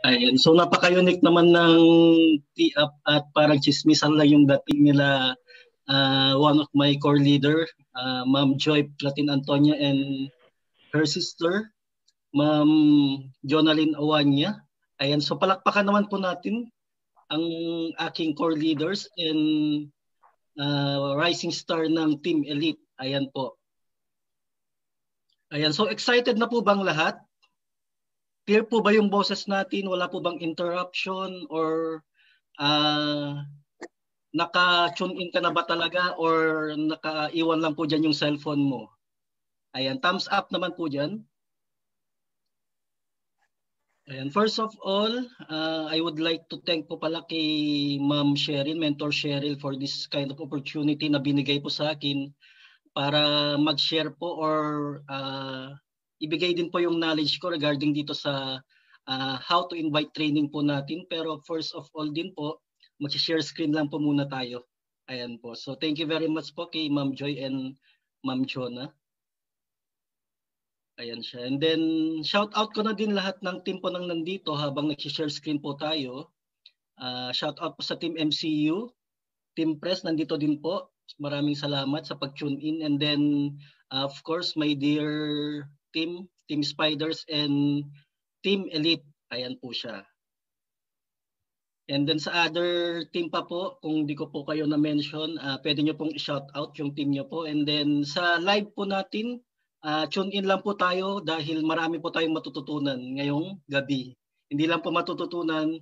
Ayan. So napaka-unique naman ng T-Up at parang chismisan lang yung dating nila uh, one of my core leader, uh, Ma'am Joy Platin Antonia and her sister, Ma'am Jonalyn Awanya. Ayan. So palakpakan naman po natin ang aking core leaders and uh, rising star ng Team Elite. Ayan po. Ayan. So excited na po bang lahat? Clear po ba yung boses natin? Wala po bang interruption or uh, naka-tune in ka na ba talaga or nakaiwan lang po dyan yung cellphone mo? Ayan, thumbs up naman po dyan. Ayan, first of all, uh, I would like to thank po pala kay Ma'am Cheryl, Mentor Cheryl for this kind of opportunity na binigay po sa akin para mag-share po or uh, ibigay din po yung knowledge ko regarding dito sa uh, how to invite training po natin. Pero first of all din po, mag-share screen lang po muna tayo. Ayan po. So thank you very much po kay Ma'am Joy and Ma'am Jonah. Ayan siya. And then shout out ko na din lahat ng team po nang nandito habang nag-share screen po tayo. Uh, ah, shout out po sa team MCU, team press nandito din po. Maraming salamat sa pag-tune in and then uh, of course my dear Team, Team Spiders, and Team Elite. Ayan po siya. And then sa other team pa po, kung di ko po kayo na-mention, uh, pwede nyo pong shout out yung team nyo po. And then sa live po natin, uh, tune in lang po tayo dahil marami po tayong matututunan ngayong gabi. Hindi lang po matututunan,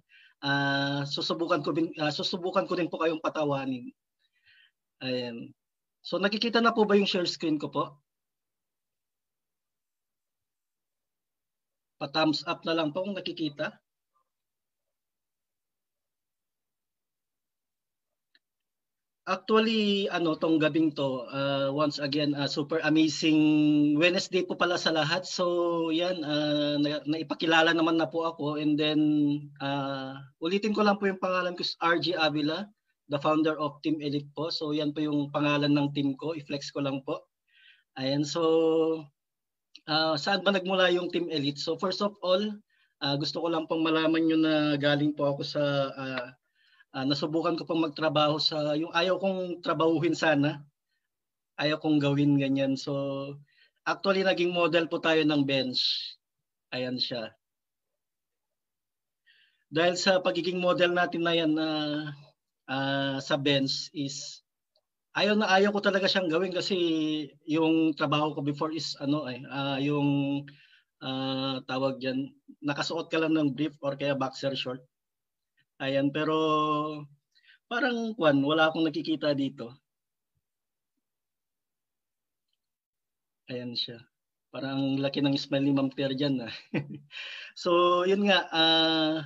uh, susubukan, ko uh, susubukan ko din po kayong patawanin. Ayan. So nakikita na po ba yung share screen ko po? Pa-thumbs up na lang po kung nakikita. Actually, ano tong gabing to, uh, once again, uh, super amazing Wednesday po pala sa lahat. So, yan, uh, na, naipakilala naman na po ako. And then, uh, ulitin ko lang po yung pangalan ko, RG Avila, the founder of Team Elite po. So, yan po yung pangalan ng team ko. I-flex ko lang po. Ayan, so uh, saan ba nagmula yung Team Elite? So first of all, uh, gusto ko lang pang malaman nyo na galing po ako sa, uh, uh, nasubukan ko pang magtrabaho sa, yung ayaw kong trabahuhin sana, ayaw kong gawin ganyan. So actually naging model po tayo ng bench. Ayan siya. Dahil sa pagiging model natin na yan na uh, uh, sa bench is ayaw na ayaw ko talaga siyang gawin kasi yung trabaho ko before is ano eh uh, yung uh, tawag diyan nakasuot ka lang ng brief or kaya boxer short. Ayan pero parang kwan wala akong nakikita dito. Ayan siya. Parang laki ng smile ni Ma'am Claire dyan. Ah. so, yun nga. Uh,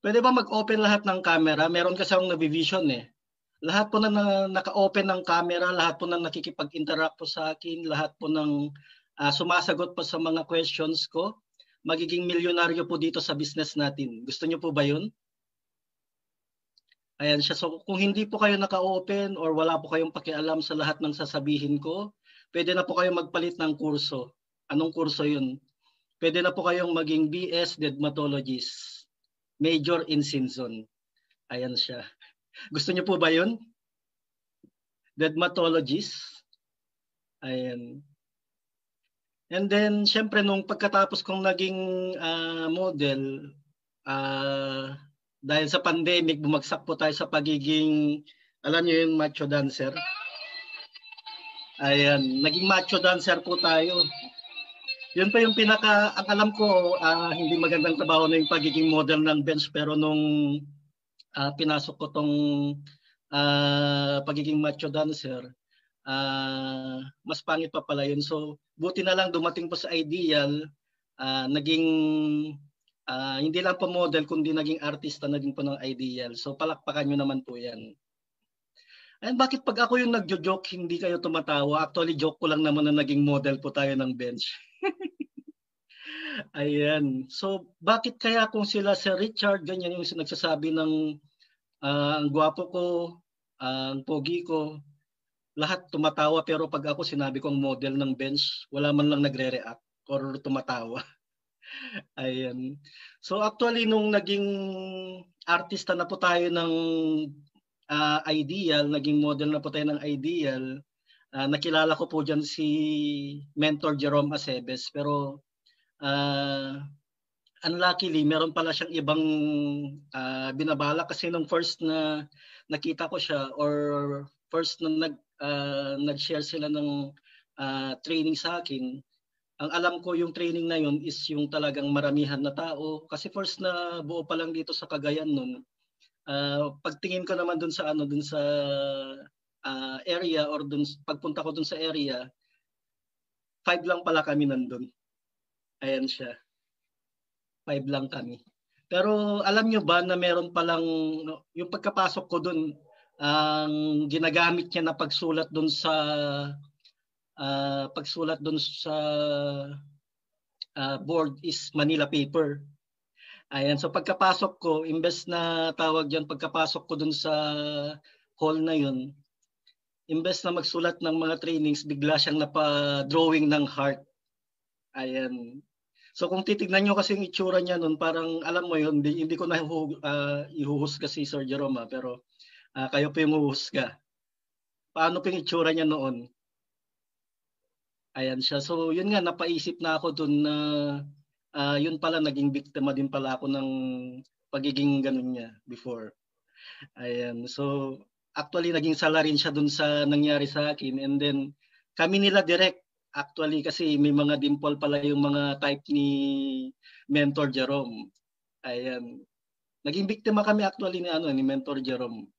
pwede ba mag-open lahat ng camera? Meron kasi akong nabivision eh lahat po na, na naka-open ng camera, lahat po na nakikipag-interact po sa akin, lahat po ng uh, sumasagot po sa mga questions ko, magiging milyonaryo po dito sa business natin. Gusto niyo po ba yun? Ayan siya. So kung hindi po kayo naka-open or wala po kayong pakialam sa lahat ng sasabihin ko, pwede na po kayong magpalit ng kurso. Anong kurso yun? Pwede na po kayong maging BS Dermatologist, Major in Sinzon. Ayan siya. Gusto niyo po ba yun? Dermatologist. Ayan. And then, syempre, nung pagkatapos kong naging uh, model, uh, dahil sa pandemic, bumagsak po tayo sa pagiging, alam niyo yung macho dancer? Ayan, naging macho dancer po tayo. Yun pa yung pinaka, ang alam ko, uh, hindi magandang trabaho na yung pagiging model ng bench, pero nung uh, pinasok ko tong uh, pagiging macho dancer, uh, mas pangit pa pala yun. So buti na lang dumating po sa ideal, uh, naging uh, hindi lang po model kundi naging artista na din po ng ideal. So palakpakan nyo naman po yan. And bakit pag ako yung nagjo-joke, hindi kayo tumatawa? Actually, joke ko lang naman na naging model po tayo ng bench. Ayan. So, bakit kaya kung sila si Richard, ganyan yung nagsasabi ng uh, ang gwapo ko, uh, ang pogi ko, lahat tumatawa pero pag ako sinabi kong model ng bench, wala man lang nagre-react or tumatawa. Ayan. So actually nung naging artista na po tayo ng uh, ideal, naging model na po tayo ng ideal, uh, nakilala ko po dyan si mentor Jerome Aceves pero uh, unluckily, meron pala siyang ibang uh, binabala kasi nung first na nakita ko siya or first na nag, uh, nag-share sila ng uh, training sa akin, ang alam ko yung training na yun is yung talagang maramihan na tao. Kasi first na buo pa lang dito sa Cagayan noon, uh, pagtingin ko naman dun sa ano dun sa uh, area or dun pagpunta ko dun sa area, five lang pala kami nandun. Ayan siya. Five lang kami. Pero alam nyo ba na meron palang, yung pagkapasok ko doon, ang ginagamit niya na pagsulat doon sa uh, pagsulat doon sa uh, board is Manila paper. Ayan, so pagkapasok ko, imbes na tawag yan, pagkapasok ko doon sa hall na 'yon, imbes na magsulat ng mga trainings, bigla siyang napa-drawing ng heart. Ayan. So kung titignan nyo kasi yung itsura niya noon, parang alam mo yun, hindi, hindi ko na uh, ah, ihuhusga si Sir Jerome ha, ah, pero uh, kayo po yung huhusga. Paano po itsura niya noon? Ayan siya. So yun nga, napaisip na ako doon na uh, yun pala, naging biktima din pala ako ng pagiging ganun niya before. Ayan. So actually, naging sala siya doon sa nangyari sa akin. And then kami nila direct Actually kasi may mga dimple pala yung mga type ni Mentor Jerome. Ayan. Naging biktima kami actually ni ano ni Mentor Jerome.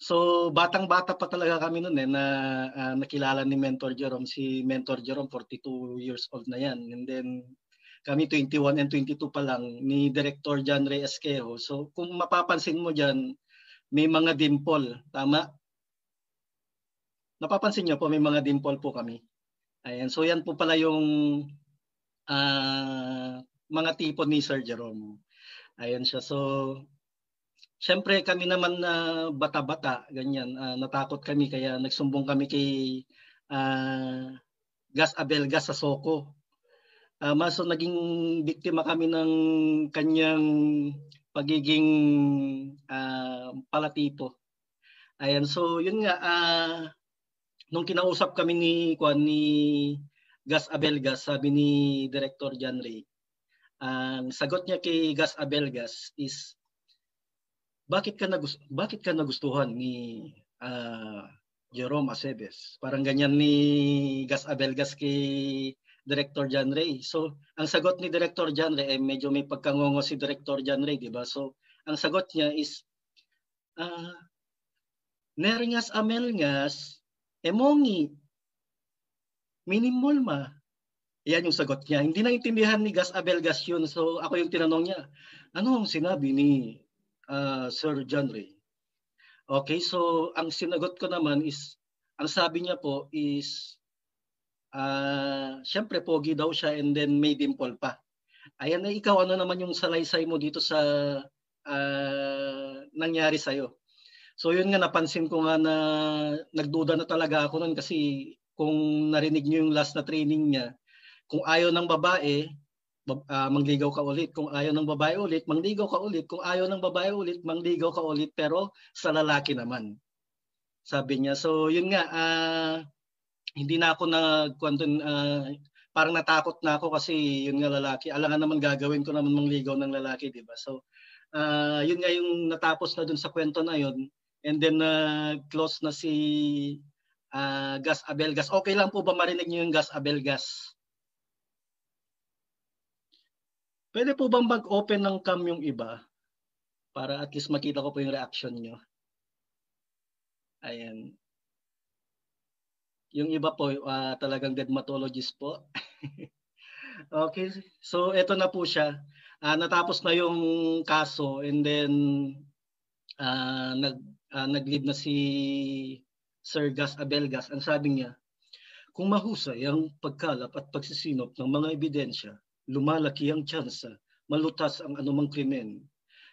So batang-bata pa talaga kami noon eh na uh, nakilala ni Mentor Jerome si Mentor Jerome 42 years old na yan and then kami 21 and 22 pa lang ni Director John Ray Esquejo. So kung mapapansin mo diyan may mga dimple, tama? Napapansin niyo po may mga dimple po kami. Ayan, so yan po pala yung uh, mga tipo ni Sir Jerome. Ayan siya. So, syempre kami naman na uh, bata-bata, ganyan, uh, natakot kami kaya nagsumbong kami kay uh, Gas Abel Gas sa Soko. Uh, maso naging biktima kami ng kanyang pagiging uh, palatipo. Ayan, so yun nga, uh, nung kinausap kami ni Kwan ni Gas Abelgas, sabi ni Director John Ray, ang sagot niya kay Gas Abelgas is bakit ka nagust- bakit ka nagustuhan ni uh, Jerome Aceves? Parang ganyan ni Gas Abelgas kay Director John Ray. So, ang sagot ni Director John Ray, eh, medyo may pagkangongo si Director John Ray, di ba? So, ang sagot niya is, uh, ah, Nerngas Amelngas, Emongi, eh, ma. Yan yung sagot niya. Hindi naintindihan ni Gas Abel Gas yun. So ako yung tinanong niya, ano ang sinabi ni uh, Sir John Ray? Okay, so ang sinagot ko naman is, ang sabi niya po is, uh, ah, siyempre pogi daw siya and then may dimple pa. Ayan na eh, ikaw, ano naman yung salaysay mo dito sa uh, nangyari sa'yo? So yun nga napansin ko nga na nagduda na talaga ako noon kasi kung narinig niyo yung last na training niya, kung ayaw ng babae, uh, mangligaw ka ulit. Kung ayaw ng babae ulit, mangligaw ka ulit. Kung ayaw ng babae ulit, mangligaw ka ulit pero sa lalaki naman. Sabi niya. So yun nga, uh, hindi na ako nag uh, ah, parang natakot na ako kasi yun nga lalaki. Alangan naman gagawin ko naman mangligaw ng lalaki, 'di ba? So uh, yun nga yung natapos na dun sa kwento na yun And then uh, close na si uh, Gas Abelgas. Okay lang po ba marinig niyo yung Gas Abelgas? Pwede po bang mag-open ng cam yung iba? Para at least makita ko po yung reaction niyo. Ayan. Yung iba po, uh, talagang dermatologist po. okay, so eto na po siya. Uh, natapos na yung kaso and then uh, nag uh, nag-lead na si Sir Gas Abelgas, ang sabi niya, kung mahusay ang pagkalap at pagsisinop ng mga ebidensya, lumalaki ang tsansa, malutas ang anumang krimen.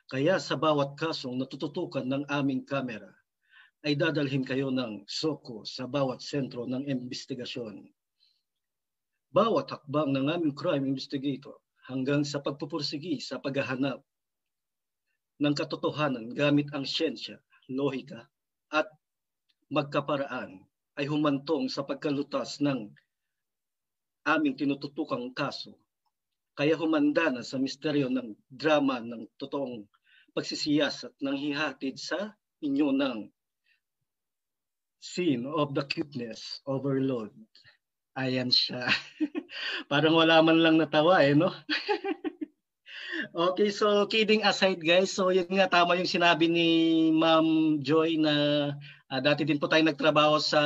Kaya sa bawat kasong natututukan ng aming kamera, ay dadalhin kayo ng SOCO sa bawat sentro ng investigasyon. Bawat hakbang ng aming crime investigator hanggang sa pagpupursigi sa paghahanap ng katotohanan gamit ang siyensya lohika at magkaparaan ay humantong sa pagkalutas ng aming tinututukang kaso. Kaya humanda na sa misteryo ng drama ng totoong pagsisiyasat nang hihatid sa inyo ng scene of the cuteness overload. Ayan siya. Parang wala man lang natawa eh, no? Okay, so kidding aside guys, so yun nga tama yung sinabi ni Ma'am Joy na uh, dati din po tayo nagtrabaho sa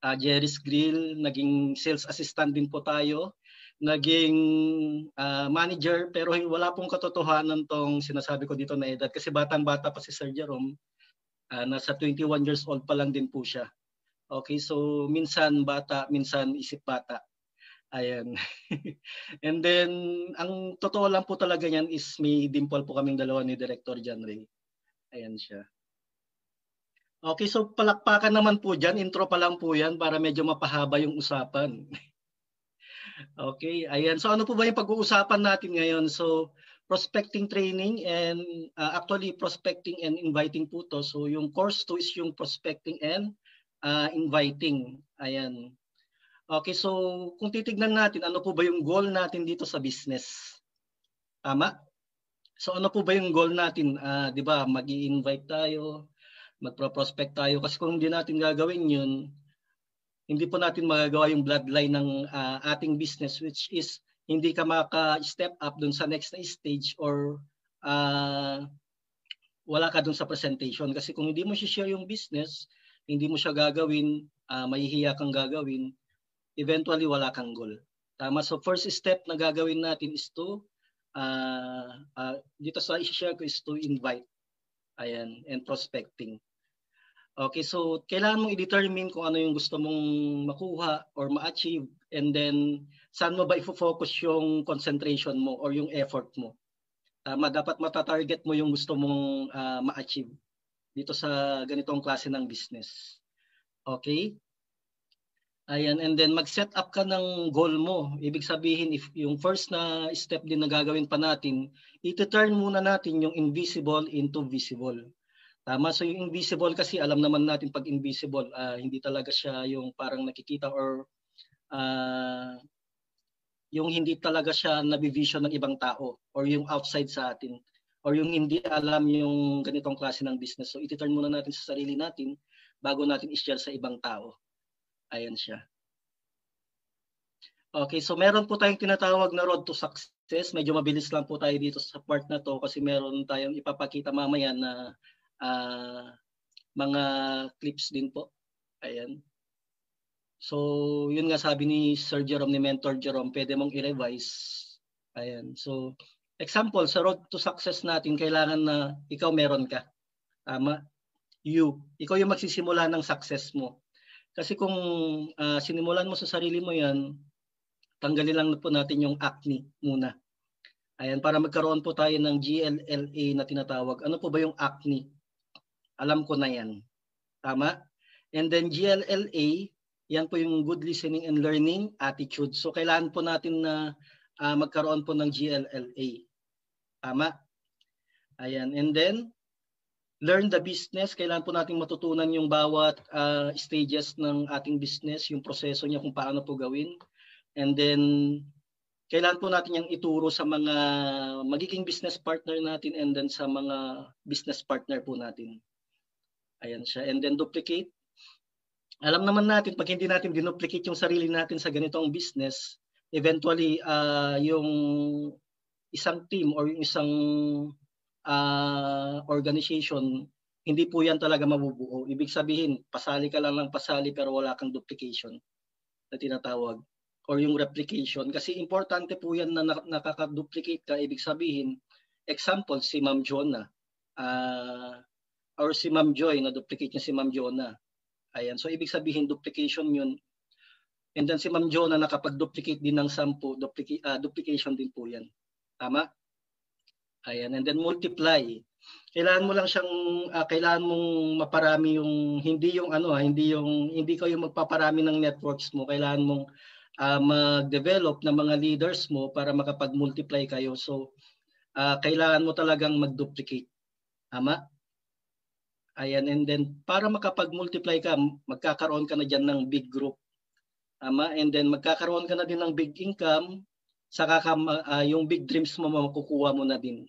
uh, Jerry's Grill, naging sales assistant din po tayo, naging uh, manager pero wala pong katotohanan tong sinasabi ko dito na edad kasi batang-bata pa si Sir Jerome, uh, nasa 21 years old pa lang din po siya. Okay, so minsan bata, minsan isip bata. Ayan. And then, ang totoo lang po talaga niyan is may dimple po kaming dalawa ni Director John Ray. Ayan siya. Okay, so palakpakan naman po dyan. Intro pa lang po yan para medyo mapahaba yung usapan. okay, ayan. So ano po ba yung pag-uusapan natin ngayon? So prospecting training and uh, actually prospecting and inviting po to. So yung course 2 is yung prospecting and uh, inviting. Ayan. Okay, so kung titignan natin, ano po ba yung goal natin dito sa business? Tama? So ano po ba yung goal natin? Uh, di ba, mag invite tayo, magpro-prospect tayo. Kasi kung hindi natin gagawin yun, hindi po natin magagawa yung bloodline ng uh, ating business which is hindi ka maka-step up dun sa next na stage or uh, wala ka dun sa presentation. Kasi kung hindi mo si share yung business, hindi mo siya gagawin, uh, mahihiya kang gagawin, eventually wala kang goal. Tama. So first step na gagawin natin is to uh, uh, dito sa i-share ko is to invite. Ayan, and prospecting. Okay, so kailangan mong i-determine kung ano yung gusto mong makuha or ma-achieve and then saan mo ba i-focus yung concentration mo or yung effort mo. Tama, dapat matatarget mo yung gusto mong uh, ma-achieve dito sa ganitong klase ng business. Okay? Ayan, and then mag-set up ka ng goal mo. Ibig sabihin, if yung first na step din na gagawin pa natin, ito-turn muna natin yung invisible into visible. Tama, so yung invisible kasi alam naman natin pag invisible, uh, hindi talaga siya yung parang nakikita or uh, yung hindi talaga siya nabivision ng ibang tao or yung outside sa atin or yung hindi alam yung ganitong klase ng business. So iti-turn muna natin sa sarili natin bago natin i-share sa ibang tao. Ayan siya. Okay, so meron po tayong tinatawag na road to success. Medyo mabilis lang po tayo dito sa part na to kasi meron tayong ipapakita mamaya na uh, mga clips din po. Ayan. So, yun nga sabi ni Sir Jerome, ni Mentor Jerome, pwede mong i-revise. Ayan. So, example, sa road to success natin, kailangan na ikaw meron ka. Tama? You. Ikaw yung magsisimula ng success mo. Kasi kung uh, sinimulan mo sa sarili mo yan, tanggalin lang na po natin yung acne muna. Ayan, para magkaroon po tayo ng GLLA na tinatawag. Ano po ba yung acne? Alam ko na yan. Tama? And then GLLA, yan po yung good listening and learning attitude. So kailangan po natin na uh, magkaroon po ng GLLA. Tama? Ayan. And then, learn the business, kailangan po nating matutunan yung bawat uh, stages ng ating business, yung proseso niya kung paano po gawin. And then, kailangan po natin yung ituro sa mga magiging business partner natin and then sa mga business partner po natin. Ayan siya. And then duplicate. Alam naman natin, pag hindi natin dinuplicate yung sarili natin sa ganitong business, eventually uh, yung isang team or yung isang uh, organization, hindi po yan talaga mabubuo. Ibig sabihin, pasali ka lang ng pasali pero wala kang duplication na tinatawag or yung replication. Kasi importante po yan na nakaka-duplicate ka. Ibig sabihin, example, si Ma'am Jonna uh, or si Ma'am Joy, na-duplicate niya si Ma'am Jonna. Ayan. So, ibig sabihin, duplication yun. And then si Ma'am Jonna nakapag-duplicate din ng sampu, duplica- uh, duplication din po yan. Tama? Ayan, and then multiply. Kailan mo lang siyang uh, kailangan mong maparami yung hindi yung ano, ah, hindi yung hindi ko yung magpaparami ng networks mo. Kailan mong uh, mag-develop ng mga leaders mo para makapag-multiply kayo. So uh, kailangan mo talagang mag-duplicate. Tama? Ayan, and then para makapag-multiply ka, magkakaroon ka na diyan ng big group. Tama? And then magkakaroon ka na din ng big income, saka ka, uh, yung big dreams mo makukuha mo na din.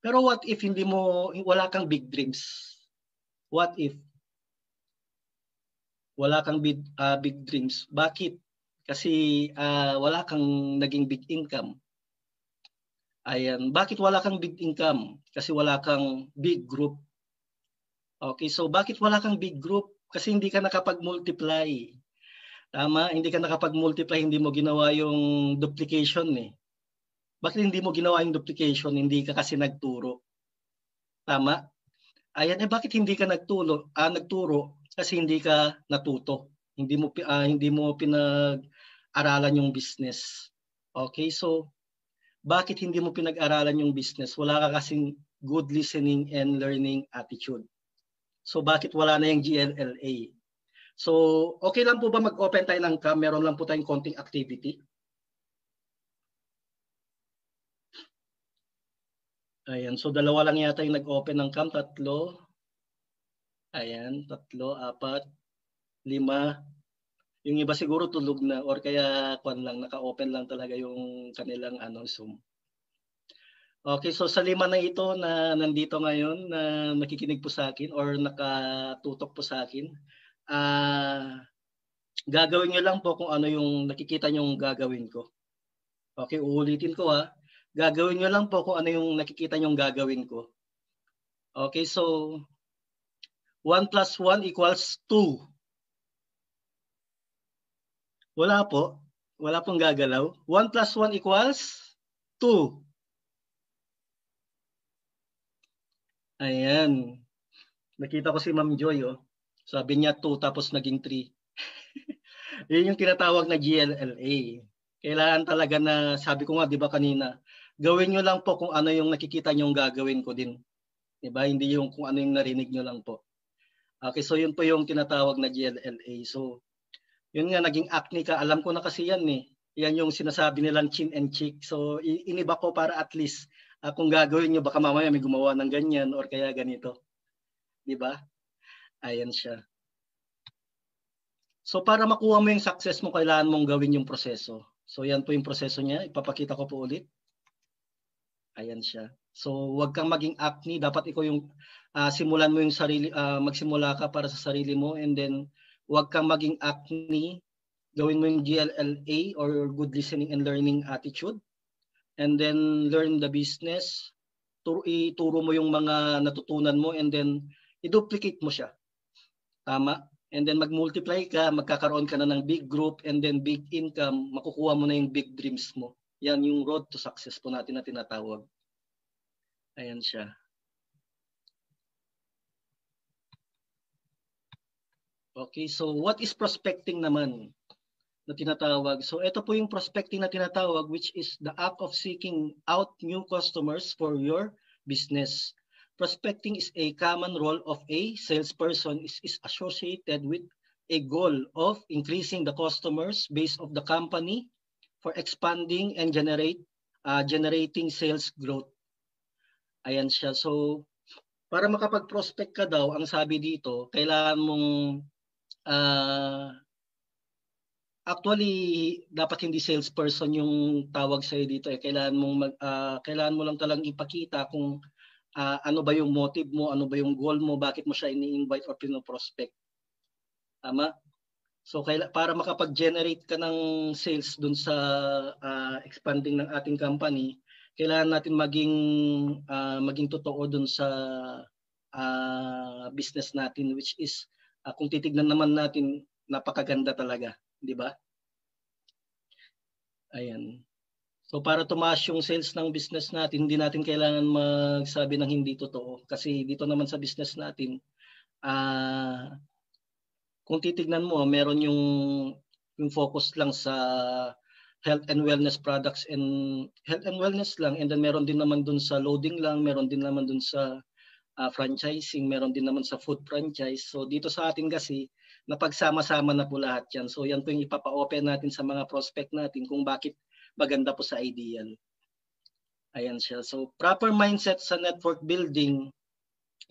Pero what if hindi mo, wala kang big dreams? What if wala kang big, uh, big dreams? Bakit? Kasi uh, wala kang naging big income. Ayan. Bakit wala kang big income? Kasi wala kang big group. Okay, so bakit wala kang big group? Kasi hindi ka nakapag-multiply. Tama, hindi ka nakapag-multiply, hindi mo ginawa yung duplication eh bakit hindi mo ginawa yung duplication, hindi ka kasi nagturo. Tama? Ayan, eh bakit hindi ka nagturo? Ah, nagturo kasi hindi ka natuto. Hindi mo ah, hindi mo pinag-aralan yung business. Okay, so bakit hindi mo pinag-aralan yung business? Wala ka kasing good listening and learning attitude. So bakit wala na yung GLLA? So okay lang po ba mag-open tayo ng cam? Meron lang po tayong konting activity. Ayan, so dalawa lang yata yung nag-open ng cam, tatlo. Ayan, tatlo, apat, lima. Yung iba siguro tulog na or kaya kwan lang, naka-open lang talaga yung kanilang ano, Zoom. Okay, so sa lima na ito na nandito ngayon na nakikinig po sa akin or nakatutok po sa akin, uh, gagawin nyo lang po kung ano yung nakikita nyong gagawin ko. Okay, uulitin ko ha. Gagawin nyo lang po kung ano yung nakikita nyong gagawin ko. Okay, so 1 plus 1 equals 2. Wala po. Wala pong gagalaw. 1 plus 1 equals 2. Ayan. Nakita ko si Ma'am Joy, oh. Sabi niya 2 tapos naging 3. Yun yung tinatawag na GLLA. Kailangan talaga na, sabi ko nga, di ba kanina, gawin nyo lang po kung ano yung nakikita nyo gagawin ko din. Diba? Hindi yung kung ano yung narinig nyo lang po. Okay, so yun po yung tinatawag na GLLA. So, yun nga, naging acne ka. Alam ko na kasi yan eh. Yan yung sinasabi nilang chin and cheek. So, iniba ko para at least uh, kung gagawin nyo, baka mamaya may gumawa ng ganyan or kaya ganito. Di ba? Ayan siya. So, para makuha mo yung success mo, kailangan mong gawin yung proseso. So, yan po yung proseso niya. Ipapakita ko po ulit. Ayan siya. So, huwag kang maging acne. Dapat ikaw yung uh, simulan mo yung sarili, uh, magsimula ka para sa sarili mo and then huwag kang maging acne. Gawin mo yung GLLA or Good Listening and Learning Attitude. And then learn the business. Turo, ituro mo yung mga natutunan mo and then i-duplicate mo siya. Tama? And then mag-multiply ka, magkakaroon ka na ng big group and then big income, makukuha mo na yung big dreams mo. Yan yung road to success po natin na tinatawag. Ayan siya. Okay, so what is prospecting naman na tinatawag? So ito po yung prospecting na tinatawag which is the act of seeking out new customers for your business. Prospecting is a common role of a salesperson is, is associated with a goal of increasing the customers base of the company for expanding and generate uh, generating sales growth. Ayan siya. So para makapag-prospect ka daw, ang sabi dito, kailangan mong uh, actually dapat hindi salesperson yung tawag sa dito eh. Kailangan mong mag, uh, kailangan mo lang talang ipakita kung uh, ano ba yung motive mo, ano ba yung goal mo, bakit mo siya ini-invite or pino-prospect. Tama? So kaila, para makapag-generate ka ng sales dun sa uh, expanding ng ating company, kailangan natin maging uh, maging totoo dun sa uh, business natin which is uh, kung titignan naman natin napakaganda talaga, di ba? Ayan. So para tumaas yung sales ng business natin, hindi natin kailangan magsabi ng hindi totoo kasi dito naman sa business natin, uh, kung titignan mo, meron yung yung focus lang sa health and wellness products and health and wellness lang and then meron din naman dun sa loading lang, meron din naman dun sa uh, franchising, meron din naman sa food franchise. So dito sa atin kasi napagsama-sama na po lahat 'yan. So yan po yung ipapa-open natin sa mga prospect natin kung bakit maganda po sa ideal. Ayan siya. So proper mindset sa network building,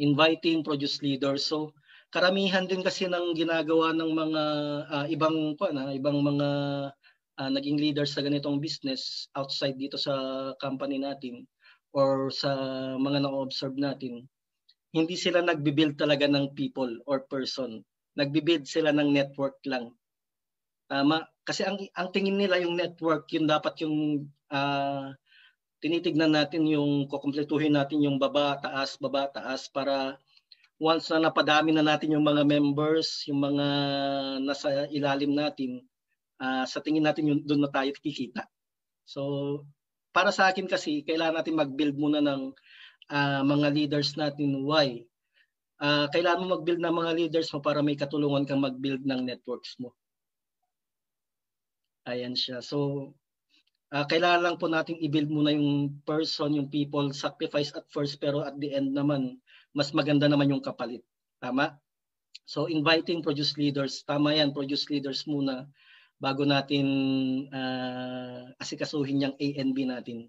inviting produce leaders. So karamihan din kasi ng ginagawa ng mga uh, ibang kuan na ah, ibang mga uh, naging leaders sa ganitong business outside dito sa company natin or sa mga na-observe natin hindi sila nagbi-build talaga ng people or person nagbi-build sila ng network lang tama kasi ang ang tingin nila yung network yung dapat yung uh, tinitignan natin yung kukumpletuhin natin yung baba taas baba taas para once na napadami na natin yung mga members, yung mga nasa ilalim natin, uh, sa tingin natin yung doon na tayo kikita. So, para sa akin kasi, kailangan natin mag-build muna ng uh, mga leaders natin. Why? Uh, kailangan mo mag-build ng mga leaders mo para may katulungan kang mag-build ng networks mo. Ayan siya. So, uh, kailangan lang po natin i-build muna yung person, yung people, sacrifice at first, pero at the end naman, mas maganda naman yung kapalit. Tama? So inviting produce leaders, tama yan, produce leaders muna bago natin uh, asikasuhin yung ANB natin.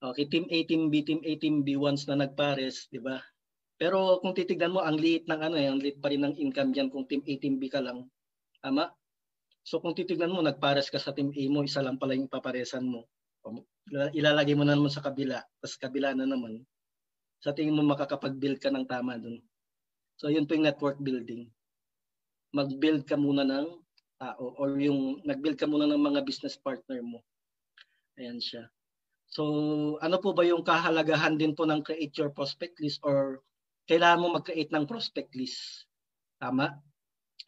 Okay, team A, team B, team A, team B once na nagpares, 'di ba? Pero kung titignan mo ang liit ng ano, eh, ang liit pa rin ng income diyan kung team A, team B ka lang. Tama? So kung titignan mo nagpares ka sa team A mo, isa lang pala yung paparesan mo. Ilalagay mo na naman sa kabila, tapos kabila na naman sa tingin mo makakapag-build ka ng tama doon. So yun po yung network building. Mag-build ka muna ng tao or yung nag-build ka muna ng mga business partner mo. Ayan siya. So ano po ba yung kahalagahan din po ng create your prospect list or kailangan mo mag-create ng prospect list? Tama?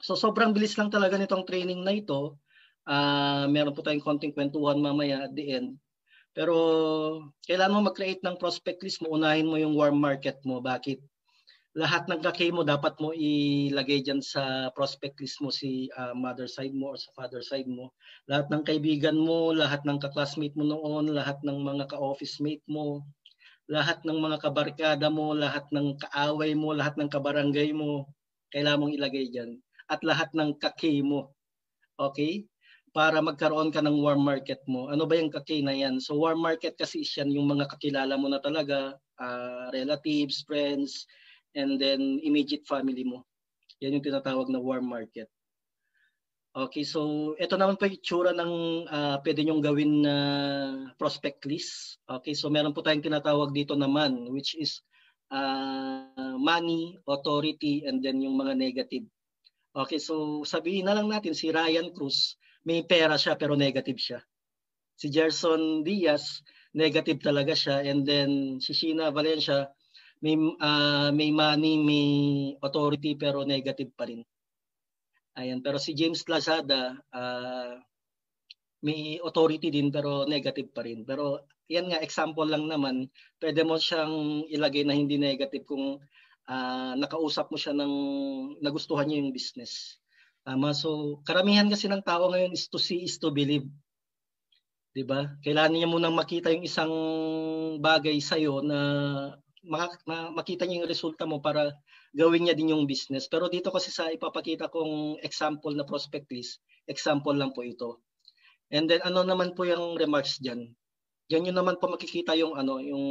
So sobrang bilis lang talaga nitong training na ito. Uh, meron po tayong konting kwentuhan mamaya at the end. Pero kailan mo mag-create ng prospect list mo, unahin mo yung warm market mo. Bakit? Lahat ng kakay mo dapat mo ilagay dyan sa prospect list mo si uh, mother side mo or sa father side mo. Lahat ng kaibigan mo, lahat ng kaklasmate mo noon, lahat ng mga ka-office mate mo, lahat ng mga kabarkada mo, lahat ng kaaway mo, lahat ng kabarangay mo, kailangan mong ilagay dyan. At lahat ng kakay mo. Okay? para magkaroon ka ng warm market mo. Ano ba yung kake na yan? So warm market kasi is yan yung mga kakilala mo na talaga, uh, relatives, friends, and then immediate family mo. Yan yung tinatawag na warm market. Okay, so ito naman po yung itsura ng uh, pwede nyong gawin na uh, prospect list. Okay, so meron po tayong tinatawag dito naman which is uh, money, authority, and then yung mga negative. Okay, so sabihin na lang natin si Ryan Cruz, may pera siya pero negative siya. Si Gerson Diaz, negative talaga siya. And then si Sheena Valencia, may, uh, may money, may authority pero negative pa rin. Ayan. Pero si James Lazada, uh, may authority din pero negative pa rin. Pero yan nga, example lang naman, pwede mo siyang ilagay na hindi negative kung uh, nakausap mo siya ng nagustuhan niya yung business. Tama. So, karamihan kasi ng tao ngayon is to see is to believe. 'Di ba? Kailangan niya munang makita yung isang bagay sa'yo na makita niya yung resulta mo para gawin niya din yung business. Pero dito kasi sa ipapakita kong example na prospect list, example lang po ito. And then ano naman po yung remarks diyan? Diyan yun naman po makikita yung ano, yung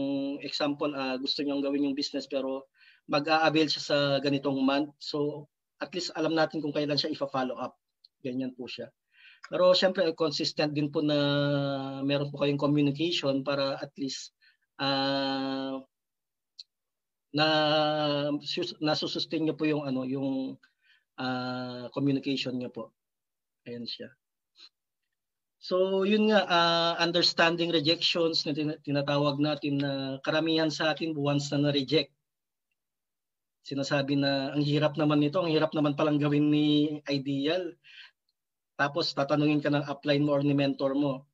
example uh, gusto niyang gawin yung business pero mag-a-avail siya sa ganitong month. So at least alam natin kung kailan siya ifa-follow up. Ganyan po siya. Pero siyempre consistent din po na meron po kayong communication para at least uh, na nasusustain niyo po yung ano yung uh, communication niyo po. Ayun siya. So yun nga, uh, understanding rejections na tinatawag natin na karamihan sa atin once na na-reject, sinasabi na ang hirap naman nito, ang hirap naman palang gawin ni Ideal. Tapos tatanungin ka ng upline mo or ni mentor mo,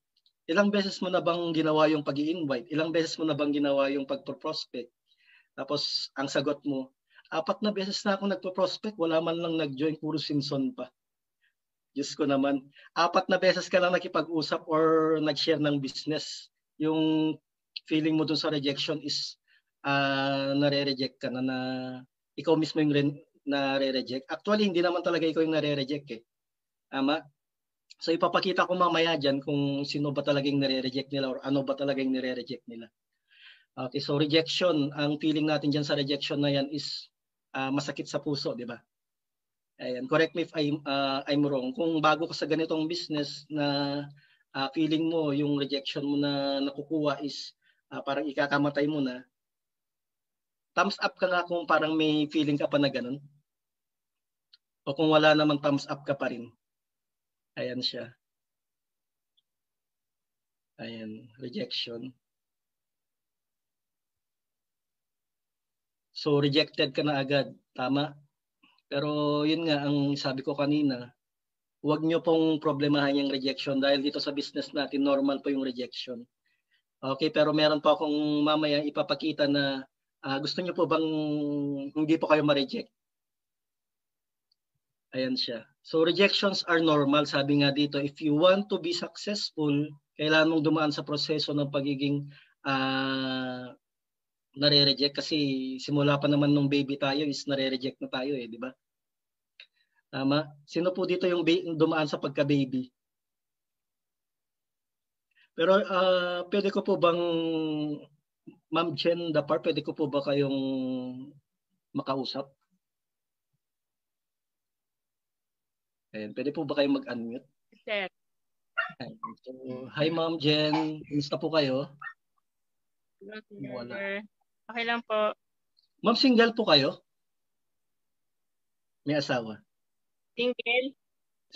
ilang beses mo na bang ginawa yung pag invite Ilang beses mo na bang ginawa yung pag prospect Tapos ang sagot mo, apat na beses na akong nagpo-prospect, wala man lang nag-join, puro Simpson pa. Diyos ko naman, apat na beses ka lang nakipag-usap or nag-share ng business. Yung feeling mo dun sa rejection is uh, nare-reject ka na na ikaw mismo yung re- nare-reject. Actually, hindi naman talaga ikaw yung nare-reject eh. Ama? So ipapakita ko mamaya dyan kung sino ba talaga yung nare-reject nila or ano ba talaga yung nare-reject nila. Okay, so rejection, ang feeling natin dyan sa rejection na yan is uh, masakit sa puso, di ba? Ayan, correct me if I'm, uh, I'm wrong. Kung bago ka sa ganitong business na uh, feeling mo yung rejection mo na nakukuha is uh, parang ikakamatay mo na, thumbs up ka nga kung parang may feeling ka pa na ganun. O kung wala naman, thumbs up ka pa rin. Ayan siya. Ayan, rejection. So rejected ka na agad, tama? Pero yun nga ang sabi ko kanina, huwag nyo pong problemahan yung rejection dahil dito sa business natin normal po yung rejection. Okay, pero meron pa akong mamaya ipapakita na Uh, gusto niyo po bang hindi po kayo ma-reject? Ayan siya. So rejections are normal. Sabi nga dito, if you want to be successful, kailangan mong dumaan sa proseso ng pagiging uh, nare-reject kasi simula pa naman nung baby tayo is nare-reject na tayo eh, di ba? Tama? Sino po dito yung dumaan sa pagka-baby? Pero uh, pwede ko po bang Ma'am Chen Dapar, pwede ko po ba kayong makausap? Ayan, pwede po ba kayong mag-unmute? Sir. So, hi Ma'am Jen, kumusta po kayo? Wala. Okay lang po. Ma'am, single po kayo? May asawa? Single.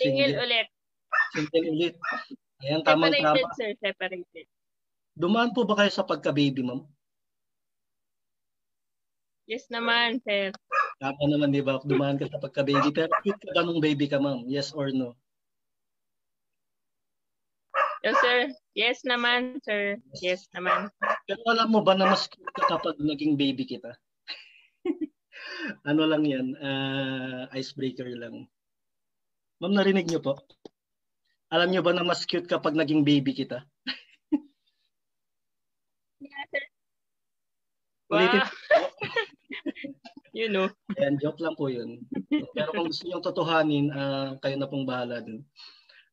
Single, single ulit. Single ulit. Ayan, tamang-tama. Separated, tama. sir. Separated. Dumaan po ba kayo sa pagka-baby, ma'am? Yes naman, sir. Tama naman, di ba? Dumaan ka sa pagka-baby. Pero fit ka ba nung baby ka, ma'am? Yes or no? Yes, sir. Yes naman, sir. Yes naman. Pero alam mo ba na mas cute ka kapag naging baby kita? ano lang yan, uh, icebreaker lang. Ma'am, narinig niyo po? Alam niyo ba na mas cute kapag naging baby kita? yes, sir. Wow. you know. Yan, joke lang po yun. Pero kung gusto nyo totohanin, uh, kayo na pong bahala dun.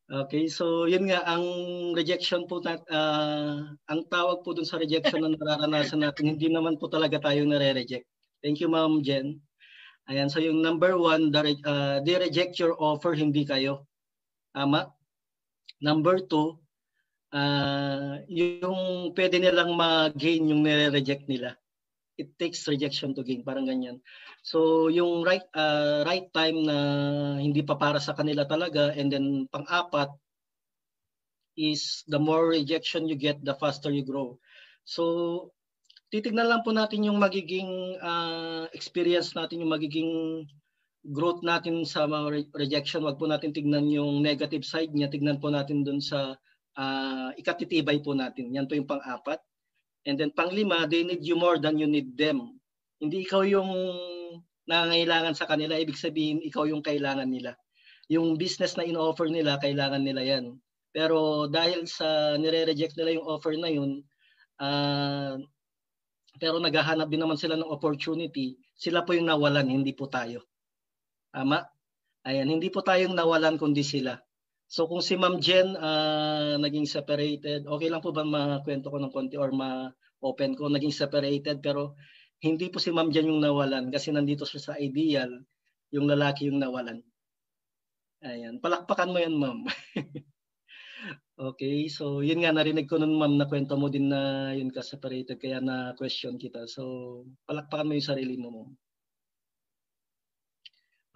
Okay, so yun nga, ang rejection po, nat, uh, ang tawag po dun sa rejection na nararanasan natin, hindi naman po talaga tayo nare-reject. Thank you, Ma'am Jen. Ayan, so yung number one, the, uh, ah, they reject your offer, hindi kayo. Tama? Number two, uh, yung pwede nilang mag gain yung nire-reject nila it takes rejection to gain, parang ganyan. So yung right uh, right time na hindi pa para sa kanila talaga and then pang-apat is the more rejection you get, the faster you grow. So titignan lang po natin yung magiging uh, experience natin, yung magiging growth natin sa mga re- rejection. Wag po natin tignan yung negative side niya, tignan po natin dun sa uh, ikatitibay po natin. Yan po yung pang-apat. And then panglima, they need you more than you need them. Hindi ikaw yung nangangailangan sa kanila, ibig sabihin ikaw yung kailangan nila. Yung business na in-offer nila, kailangan nila yan. Pero dahil sa nire-reject nila yung offer na yun, uh, pero naghahanap din naman sila ng opportunity, sila po yung nawalan, hindi po tayo. Tama? Ayan, hindi po tayong nawalan kundi sila. So kung si Ma'am Jen uh, naging separated, okay lang po ba makwento ko ng konti or ma-open ko naging separated pero hindi po si Ma'am Jen yung nawalan kasi nandito siya sa ideal, yung lalaki yung nawalan. Ayan, palakpakan mo yan Ma'am. okay, so yun nga narinig ko nun Ma'am na kwento mo din na yun ka separated kaya na question kita. So palakpakan mo yung sarili mo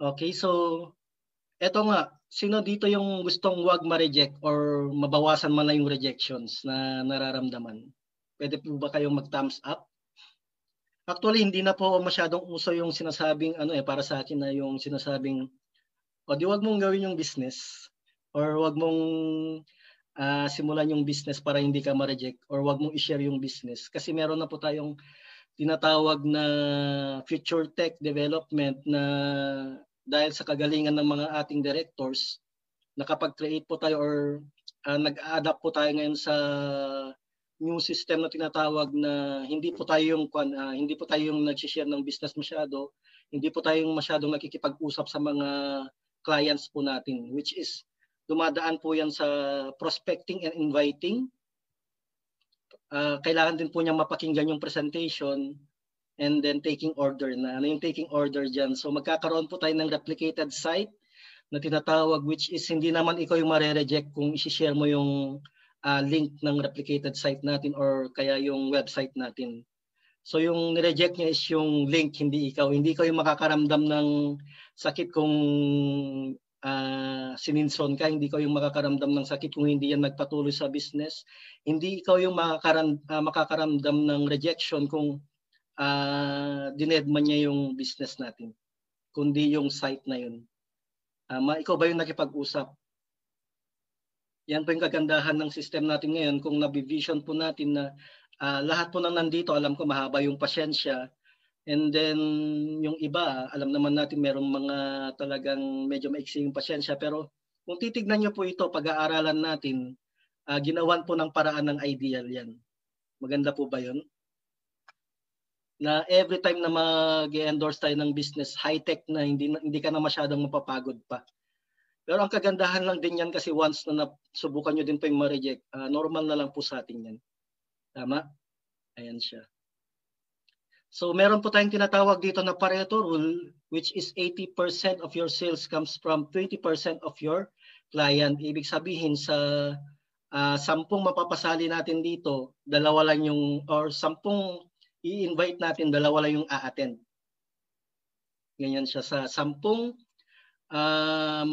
Okay, so eto nga, sino dito yung gustong wag ma-reject or mabawasan man na yung rejections na nararamdaman? Pwede po ba kayong mag-thumbs up? Actually, hindi na po masyadong uso yung sinasabing, ano eh, para sa akin na yung sinasabing, o di wag mong gawin yung business or wag mong uh, simulan yung business para hindi ka ma-reject or wag mong i-share yung business. Kasi meron na po tayong tinatawag na future tech development na dahil sa kagalingan ng mga ating directors, nakapag-create po tayo or uh, nag-adapt po tayo ngayon sa new system na tinatawag na hindi po tayo yung uh, hindi po tayo yung nag-share ng business masyado, hindi po tayo yung masyadong nakikipag-usap sa mga clients po natin which is dumadaan po yan sa prospecting and inviting. Uh, kailangan din po niya mapakinggan yung presentation and then taking order na. Ano yung taking order dyan? So magkakaroon po tayo ng replicated site na tinatawag which is hindi naman ikaw yung mare-reject kung isi-share mo yung uh, link ng replicated site natin or kaya yung website natin. So yung nireject niya is yung link, hindi ikaw. Hindi ikaw yung makakaramdam ng sakit kung uh, sininson ka. Hindi ikaw yung makakaramdam ng sakit kung hindi yan nagpatuloy sa business. Hindi ikaw yung makakaram, uh, makakaramdam ng rejection kung uh, ah, dinedman niya yung business natin, kundi yung site na yun. Uh, ikaw ba yung nakipag-usap? Yan po yung kagandahan ng system natin ngayon kung nabivision po natin na uh, lahat po nang nandito, alam ko mahaba yung pasyensya, And then yung iba, alam naman natin merong mga talagang medyo maiksi yung pasyensya pero kung titignan niyo po ito, pag-aaralan natin, uh, ginawan po ng paraan ng ideal yan. Maganda po ba yun? na every time na mag-endorse tayo ng business, high-tech na hindi, hindi ka na masyadong mapapagod pa. Pero ang kagandahan lang din yan kasi once na nasubukan nyo din po yung ma-reject, uh, normal na lang po sa atin yan. Tama? Ayan siya. So meron po tayong tinatawag dito na Pareto rule which is 80% of your sales comes from 20% of your client. Ibig sabihin sa uh, sampung mapapasali natin dito, dalawa lang yung or sampung i-invite natin, dalawa lang yung a-attend. Ganyan siya sa sampung um,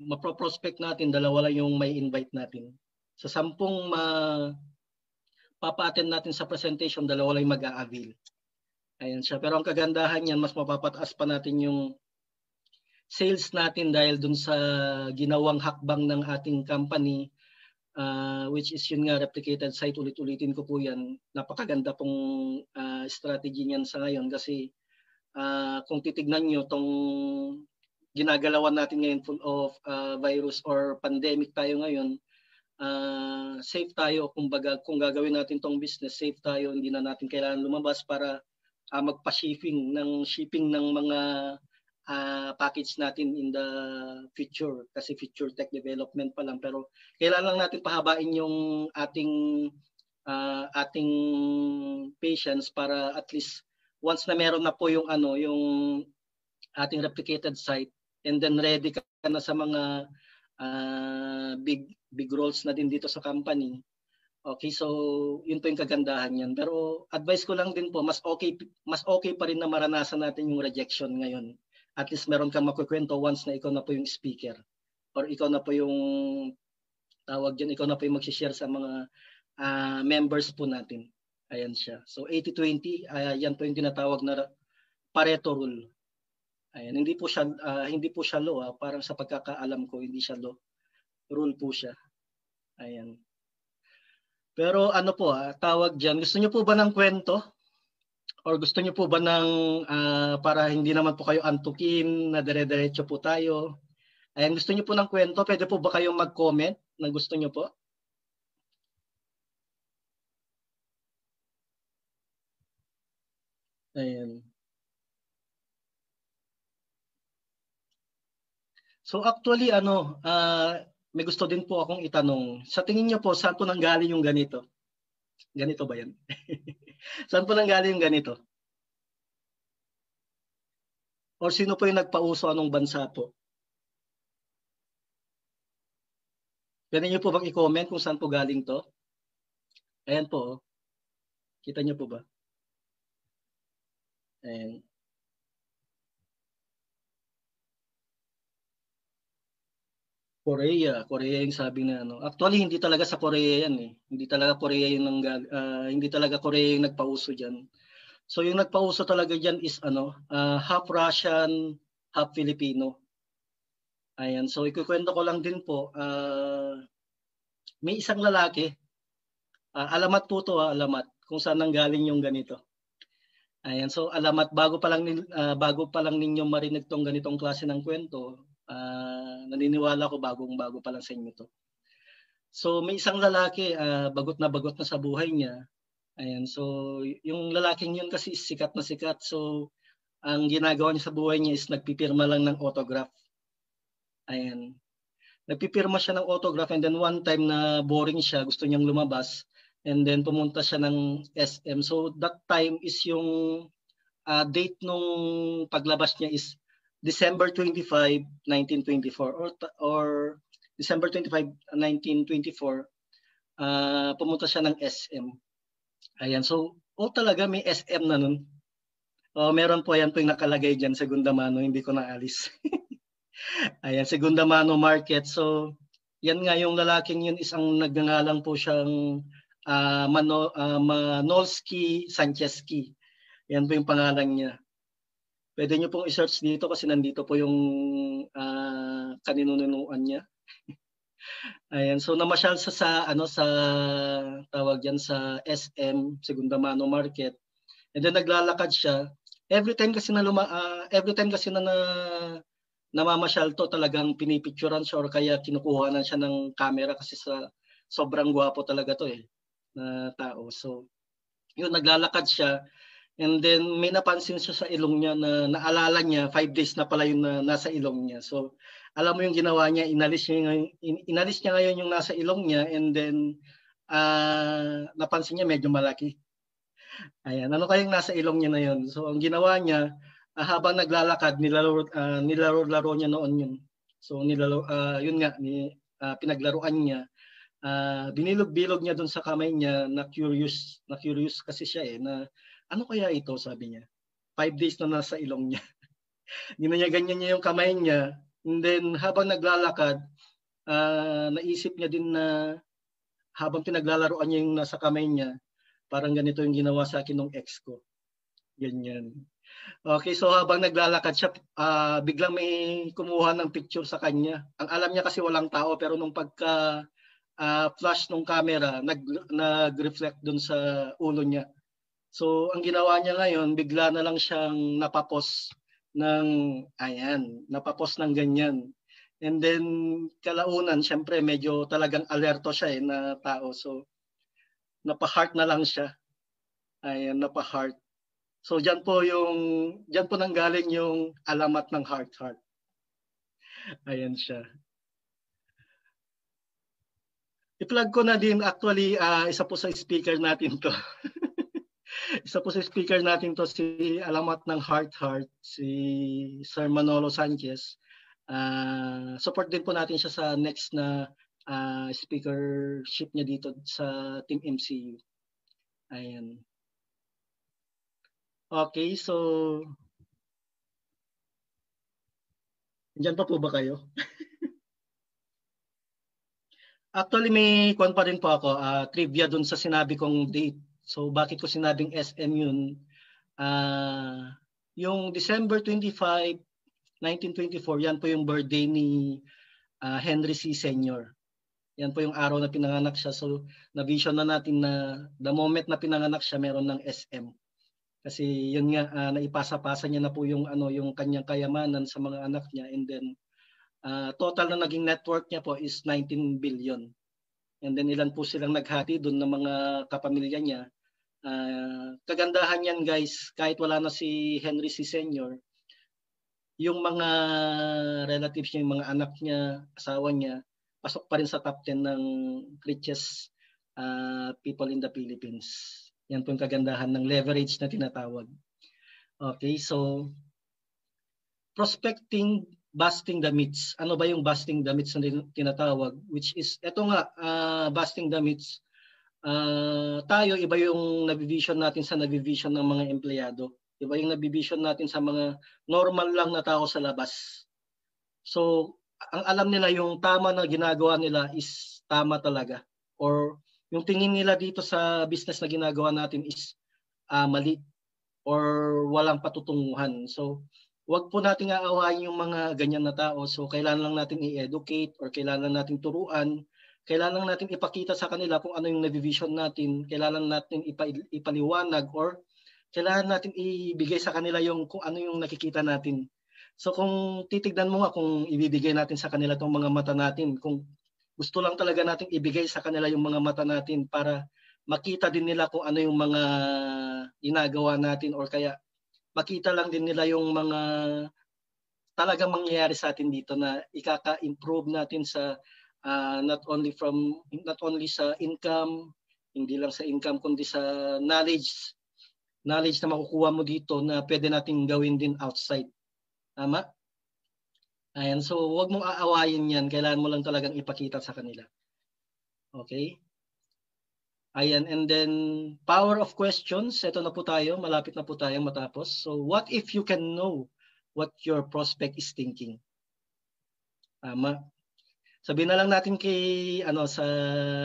mapro-prospect natin, dalawa lang yung may invite natin. Sa sampung ma papa-attend natin sa presentation, dalawa lang mag-a-avail. Ayan siya. Pero ang kagandahan niyan, mas mapapataas pa natin yung sales natin dahil dun sa ginawang hakbang ng ating company uh, which is yun nga replicated site ulit-ulitin ko po yan napakaganda pong uh, strategy niyan sa ngayon kasi uh, kung titignan niyo tong ginagalawan natin ngayon full of uh, virus or pandemic tayo ngayon uh, safe tayo kumbaga kung gagawin natin tong business safe tayo hindi na natin kailangan lumabas para uh, magpa-shipping ng shipping ng mga uh, package natin in the future kasi future tech development pa lang pero kailangan lang natin pahabain yung ating uh, ating patience para at least once na meron na po yung ano yung ating replicated site and then ready ka na sa mga uh, big big roles na din dito sa company Okay, so yun po yung kagandahan niyan. Pero advice ko lang din po, mas okay mas okay pa rin na maranasan natin yung rejection ngayon at least meron kang makukwento once na ikaw na po yung speaker or ikaw na po yung tawag dyan, ikaw na po yung mag-share sa mga uh, members po natin. Ayan siya. So 80-20, uh, ah, yan po yung tinatawag na Pareto rule. Ayan, hindi po siya uh, hindi po siya law, ah. parang sa pagkakaalam ko hindi siya law. Rule po siya. Ayan. Pero ano po, ah, tawag diyan. Gusto niyo po ba ng kwento? Or gusto niyo po ba ng uh, para hindi naman po kayo antukin na dire-diretso po tayo? Ayan, gusto niyo po ng kwento? Pwede po ba kayong mag-comment na gusto niyo po? Ayan. So actually ano, uh, may gusto din po akong itanong. Sa tingin niyo po saan po nanggaling yung ganito? Ganito ba 'yan? Saan po nanggaling yung ganito? O sino po yung nagpauso anong bansa po? Pwede niyo po bang i-comment kung saan po galing to? Ayan po. Oh. Kita niyo po ba? Ayan. Korea, Korea yung sabi na ano. Actually hindi talaga sa Korea yan eh. Hindi talaga Korea yung nang uh, ah, hindi talaga Korea yung nagpauso diyan. So yung nagpauso talaga diyan is ano, uh, half Russian, half Filipino. Ayan, so ikukwento ko lang din po, uh, may isang lalaki, uh, alamat po to ha, alamat, kung saan nanggaling yung ganito. Ayan, so alamat, bago pa lang, uh, bago pa lang ninyo marinig tong ganitong klase ng kwento, uh, naniniwala ko bagong-bago pa lang sa inyo to. So may isang lalaki, uh, bagot na bagot na sa buhay niya. Ayan, so yung lalaking yun kasi sikat na sikat. So ang ginagawa niya sa buhay niya is nagpipirma lang ng autograph. Ayan. Nagpipirma siya ng autograph and then one time na boring siya, gusto niyang lumabas. And then pumunta siya ng SM. So that time is yung uh, date nung paglabas niya is December 25, 1924 or or December 25, 1924 uh, pumunta siya ng SM. Ayan, so oh talaga may SM na nun. Oh, meron po ayan po yung nakalagay diyan sa Gundamano, hindi ko naalis. ayan, sa Gundamano Market. So, yan nga yung lalaking yun, isang nagngangalang po siyang uh, Mano, uh, ah, Manolski Sancheski. Yan po yung pangalan niya. Pwede nyo pong i-search dito kasi nandito po yung uh, kaninununuan niya. Ayan, so namasyal sa, sa ano sa tawag diyan sa SM Segunda Mano Market. And then naglalakad siya. Every time kasi na luma, uh, every time kasi na, na namamasyal to talagang pinipicturean siya or kaya kinukuha kinukuhanan siya ng camera kasi sa sobrang gwapo talaga to eh na tao. So yun naglalakad siya And then may napansin siya sa ilong niya na naalala niya, five days na pala yung na, nasa ilong niya. So alam mo yung ginawa niya, inalis niya, ngayon, in, inalis niya ngayon yung nasa ilong niya and then uh, napansin niya medyo malaki. Ayan, ano kayang nasa ilong niya na yun? So ang ginawa niya, uh, habang naglalakad, nilaro, uh, nilaro-laro niya noon yun. So nilaro, uh, yun nga, ni, uh, pinaglaruan niya. Uh, binilog-bilog niya doon sa kamay niya na curious, na curious kasi siya eh, na ano kaya ito? Sabi niya. Five days na nasa ilong niya. ganyan niya yung kamay niya. And then habang naglalakad, uh, naisip niya din na habang pinaglalaroan niya yung nasa kamay niya, parang ganito yung ginawa sa akin ng ex ko. Ganyan. Okay, so habang naglalakad siya, uh, biglang may kumuha ng picture sa kanya. Ang alam niya kasi walang tao, pero nung pagka uh, flash ng camera, nag, nag-reflect dun sa ulo niya. So ang ginawa niya ngayon, bigla na lang siyang napapos ng, ayan, napapos ng ganyan. And then kalaunan, syempre medyo talagang alerto siya eh na tao. So napa-heart na lang siya. Ayan, napa-heart. So diyan po yung diyan po nanggaling yung alamat ng heart heart. Ayan siya. I-plug ko na din actually uh, isa po sa speaker natin to. isa po sa speaker natin to si Alamat ng Heart Heart, si Sir Manolo Sanchez. Uh, support din po natin siya sa next na uh, speakership niya dito sa Team MCU. Ayan. Okay, so Diyan pa po ba kayo? Actually, may kwan pa rin po ako, uh, trivia dun sa sinabi kong date So bakit ko sinabing SM yun? Uh, yung December 25, 1924, yan po yung birthday ni uh, Henry C. Senior. Yan po yung araw na pinanganak siya. So na-vision na natin na the moment na pinanganak siya, meron ng SM. Kasi yun nga, uh, naipasa-pasa niya na po yung, ano, yung kanyang kayamanan sa mga anak niya. And then uh, total na naging network niya po is 19 billion. And then ilan po silang naghati doon ng mga kapamilya niya. Uh, kagandahan yan guys, kahit wala na si Henry C. Senior, yung mga relatives niya, yung mga anak niya, asawa niya, pasok pa rin sa top 10 ng richest uh, people in the Philippines. Yan po yung kagandahan ng leverage na tinatawag. Okay, so prospecting busting the myths. Ano ba yung busting the myths na tinatawag? Which is, eto nga, uh, busting the myths uh, tayo, iba yung nabivision natin sa nabivision ng mga empleyado. Iba yung nabivision natin sa mga normal lang na tao sa labas. So, ang alam nila yung tama na ginagawa nila is tama talaga. Or yung tingin nila dito sa business na ginagawa natin is uh, mali or walang patutunguhan. So, wag po nating aawain yung mga ganyan na tao. So, kailan lang natin i-educate or kailangan natin turuan kailangan natin ipakita sa kanila kung ano yung na-vision natin, kailangan natin ipaliwanag or kailangan natin ibigay sa kanila yung kung ano yung nakikita natin. So kung titignan mo nga kung ibibigay natin sa kanila tong mga mata natin, kung gusto lang talaga natin ibigay sa kanila yung mga mata natin para makita din nila kung ano yung mga ginagawa natin or kaya makita lang din nila yung mga talagang mangyayari sa atin dito na ikaka-improve natin sa uh, not only from not only sa income, hindi lang sa income kundi sa knowledge knowledge na makukuha mo dito na pwede nating gawin din outside. Tama? Ayan, so wag mong aawayin yan. Kailangan mo lang talagang ipakita sa kanila. Okay? Ayan, and then power of questions. Ito na po tayo. Malapit na po tayong matapos. So what if you can know what your prospect is thinking? Tama. Sabihin na lang natin kay ano sa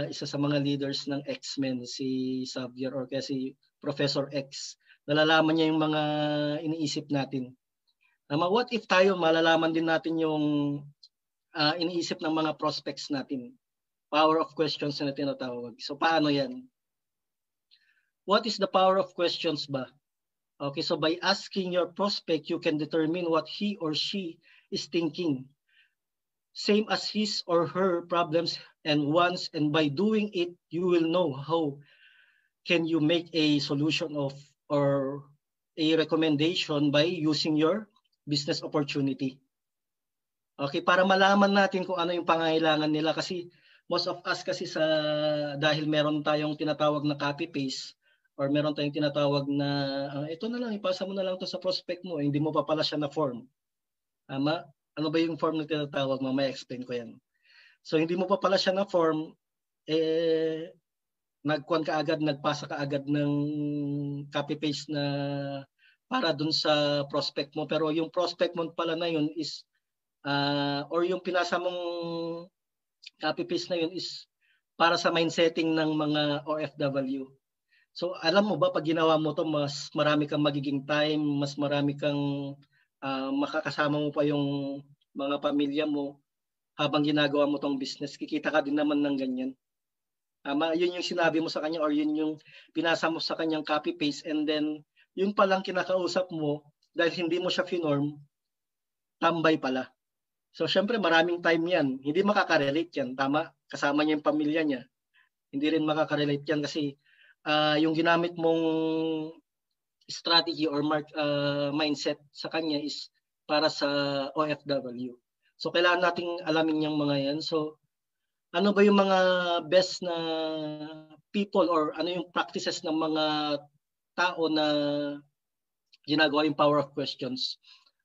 isa sa mga leaders ng X-Men si Xavier or kasi Professor X. Nalalaman niya yung mga iniisip natin. Tama, what if tayo malalaman din natin yung uh, iniisip ng mga prospects natin? Power of questions na tinatawag. So paano yan? What is the power of questions ba? Okay, so by asking your prospect, you can determine what he or she is thinking same as his or her problems and wants and by doing it you will know how can you make a solution of or a recommendation by using your business opportunity. Okay, para malaman natin kung ano yung pangangailangan nila kasi most of us kasi sa dahil meron tayong tinatawag na copy paste or meron tayong tinatawag na uh, ito na lang ipasa mo na lang to sa prospect mo eh, hindi mo pa pala siya na form. Tama? ano ba yung form na tinatawag mo? May explain ko yan. So hindi mo pa pala siya na form, eh, nagkuhan ka agad, nagpasa ka agad ng copy paste na para dun sa prospect mo. Pero yung prospect mo pala na yun is, uh, or yung pinasa mong copy paste na yun is para sa mindsetting ng mga OFW. So alam mo ba pag ginawa mo to mas marami kang magiging time, mas marami kang uh, makakasama mo pa yung mga pamilya mo habang ginagawa mo tong business. Kikita ka din naman ng ganyan. Tama, um, yun yung sinabi mo sa kanya or yun yung pinasa mo sa kanyang copy paste and then yun pa lang kinakausap mo dahil hindi mo siya finorm, tambay pala. So syempre maraming time yan. Hindi makaka-relate yan. Tama, kasama niya yung pamilya niya. Hindi rin makaka-relate yan kasi uh, yung ginamit mong strategy or mark, uh, mindset sa kanya is para sa OFW. So kailangan nating alamin yung mga yan. So ano ba yung mga best na people or ano yung practices ng mga tao na ginagawa yung power of questions?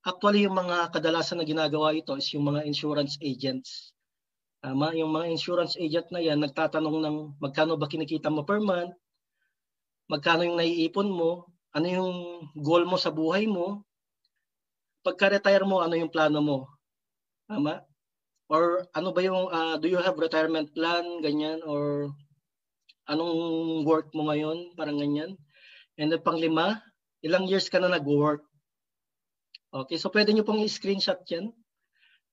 Actually, yung mga kadalasan na ginagawa ito is yung mga insurance agents. Tama, ah, yung mga insurance agent na yan, nagtatanong ng magkano ba kinikita mo per month, magkano yung naiipon mo, ano yung goal mo sa buhay mo? Pagka-retire mo, ano yung plano mo? Tama? Or ano ba yung, uh, do you have retirement plan? Ganyan? Or anong work mo ngayon? Parang ganyan. And then panglima, ilang years ka na nag-work? Okay, so pwede nyo pong i-screenshot yan.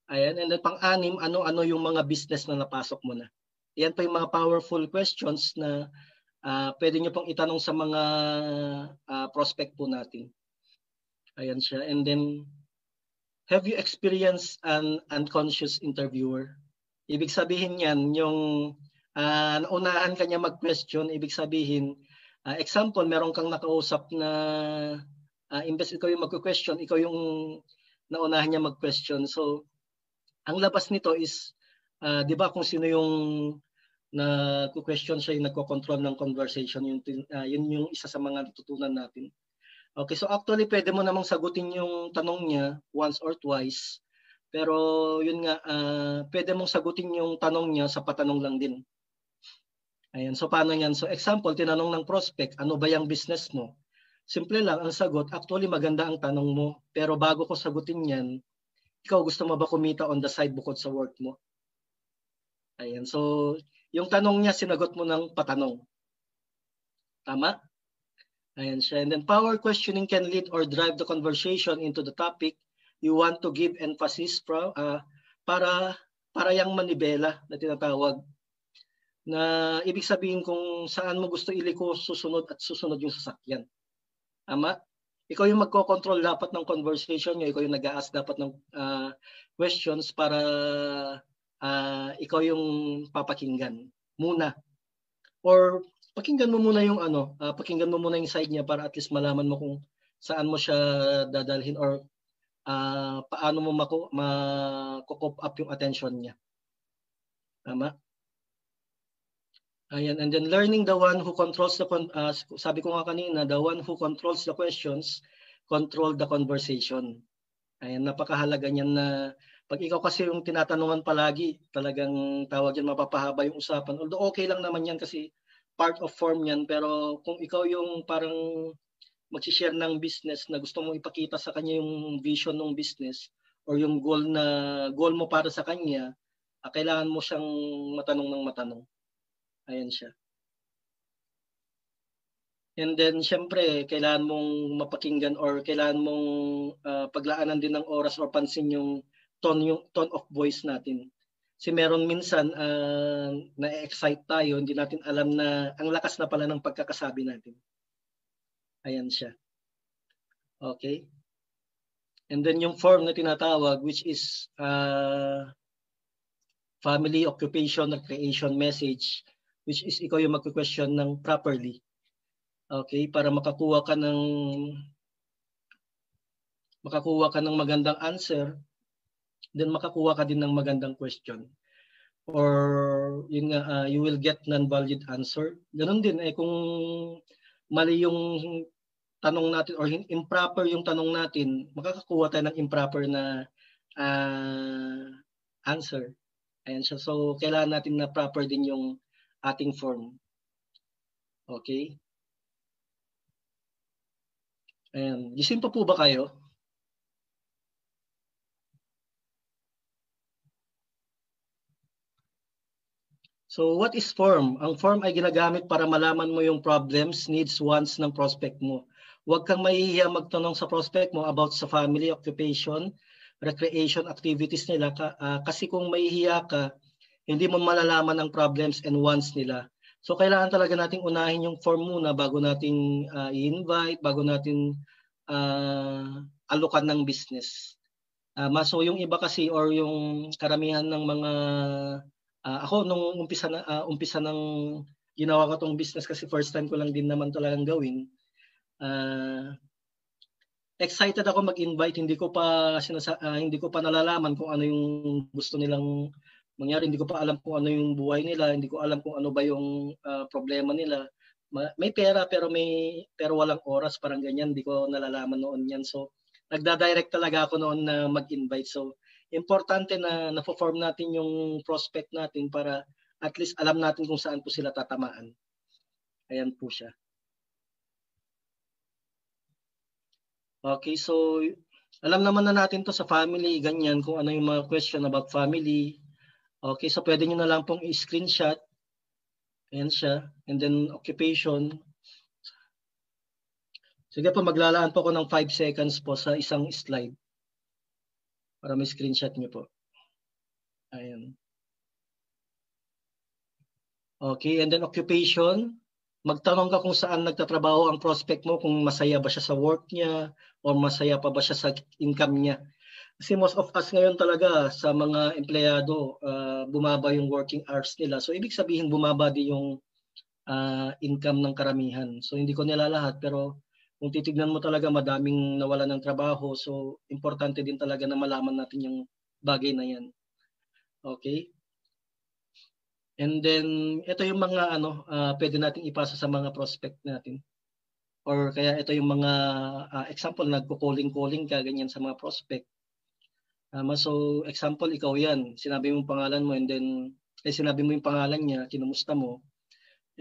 Ayan, and then pang-anim, ano-ano yung mga business na napasok mo na. Yan pa yung mga powerful questions na uh, pwede nyo pong itanong sa mga uh, prospect po natin. Ayan siya. And then, have you experienced an unconscious interviewer? Ibig sabihin yan, yung uh, naunahan niya mag-question, ibig sabihin, uh, example, meron kang nakausap na uh, imbes ikaw yung mag-question, ikaw yung naunahan niya mag-question. So, ang labas nito is, uh, di ba kung sino yung na question siya yung nagko-control ng conversation yun, uh, ah, yun yung isa sa mga natutunan natin okay so actually pwede mo namang sagutin yung tanong niya once or twice pero yun nga uh, pwede mong sagutin yung tanong niya sa patanong lang din ayan so paano yan so example tinanong ng prospect ano ba yung business mo simple lang ang sagot actually maganda ang tanong mo pero bago ko sagutin yan ikaw gusto mo ba kumita on the side bukod sa work mo ayan so yung tanong niya, sinagot mo ng patanong. Tama? Ayan siya. And then power questioning can lead or drive the conversation into the topic you want to give emphasis pro, uh, para para yung manibela na tinatawag na ibig sabihin kung saan mo gusto iliko susunod at susunod yung sasakyan. Tama? Ikaw yung magko-control dapat ng conversation nyo, ikaw yung nag-ask dapat ng uh, questions para uh, ikaw yung papakinggan muna. Or pakinggan mo muna yung ano, uh, pakinggan mo muna yung side niya para at least malaman mo kung saan mo siya dadalhin or uh, paano mo mako ma-cop up yung attention niya. Tama? Ayan, and then learning the one who controls the con- uh, sabi ko nga kanina, the one who controls the questions control the conversation. Ayan, napakahalaga niyan na pag ikaw kasi yung tinatanungan palagi, talagang tawag yan, mapapahaba yung usapan. Although okay lang naman yan kasi part of form yan. Pero kung ikaw yung parang mag-share ng business na gusto mong ipakita sa kanya yung vision ng business or yung goal na goal mo para sa kanya, ah, kailangan mo siyang matanong ng matanong. Ayan siya. And then syempre, kailangan mong mapakinggan or kailangan mong uh, paglaanan din ng oras or pansin yung tone yung tone of voice natin. Si meron minsan uh, na-excite tayo, hindi natin alam na ang lakas na pala ng pagkakasabi natin. Ayan siya. Okay? And then yung form na tinatawag which is uh, family, occupation, creation message which is ikaw yung magko-question ng properly. Okay? Para makakuha ka ng makakuha ka ng magandang answer then makakuha ka din ng magandang question or yun nga uh, you will get non-valid answer. Ganun din eh kung mali yung tanong natin or improper yung tanong natin, makakakuha tayo ng improper na uh, answer. Ayan siya. So kailangan natin na proper din yung ating form. Okay? Ayan. Gising pa po ba kayo? So what is form? Ang form ay ginagamit para malaman mo yung problems, needs, wants ng prospect mo. Huwag kang mahihiya magtanong sa prospect mo about sa family, occupation, recreation activities nila ah, kasi kung mahihiya ka, hindi mo malalaman ang problems and wants nila. So kailangan talaga nating unahin yung form muna bago nating uh, i-invite, bago natin uh, ah, alukan ng business. Uh, so yung iba kasi or yung karamihan ng mga uh, ako nung umpisa na uh, umpisa ng ginawa ko tong business kasi first time ko lang din naman talagang gawin. Uh, excited ako mag-invite, hindi ko pa sinasa- uh, hindi ko pa nalalaman kung ano yung gusto nilang mangyari, hindi ko pa alam kung ano yung buhay nila, hindi ko alam kung ano ba yung uh, problema nila. may pera pero may pero walang oras, parang ganyan, hindi ko nalalaman noon 'yan. So nagda-direct talaga ako noon na mag-invite. So importante na na-form natin yung prospect natin para at least alam natin kung saan po sila tatamaan. Ayan po siya. Okay, so alam naman na natin to sa family, ganyan, kung ano yung mga question about family. Okay, so pwede nyo na lang pong i-screenshot. Ayan siya. And then occupation. Sige po, maglalaan po ako ng 5 seconds po sa isang slide para may screenshot niyo po. Ayun. Okay, and then occupation. Magtanong ka kung saan nagtatrabaho ang prospect mo, kung masaya ba siya sa work niya, o masaya pa ba siya sa income niya. Kasi most of us ngayon talaga sa mga empleyado, uh, bumaba yung working hours nila. So ibig sabihin bumaba din yung uh, income ng karamihan. So hindi ko nila lahat pero kung titignan mo talaga madaming nawala ng trabaho. So, importante din talaga na malaman natin yung bagay na yan. Okay? And then, ito yung mga ano, uh, pwede natin ipasa sa mga prospect natin. Or kaya ito yung mga uh, example, nagko-calling-calling ka ganyan sa mga prospect. Um, so, example, ikaw yan. Sinabi mo yung pangalan mo and then, eh, sinabi mo yung pangalan niya, kinumusta mo.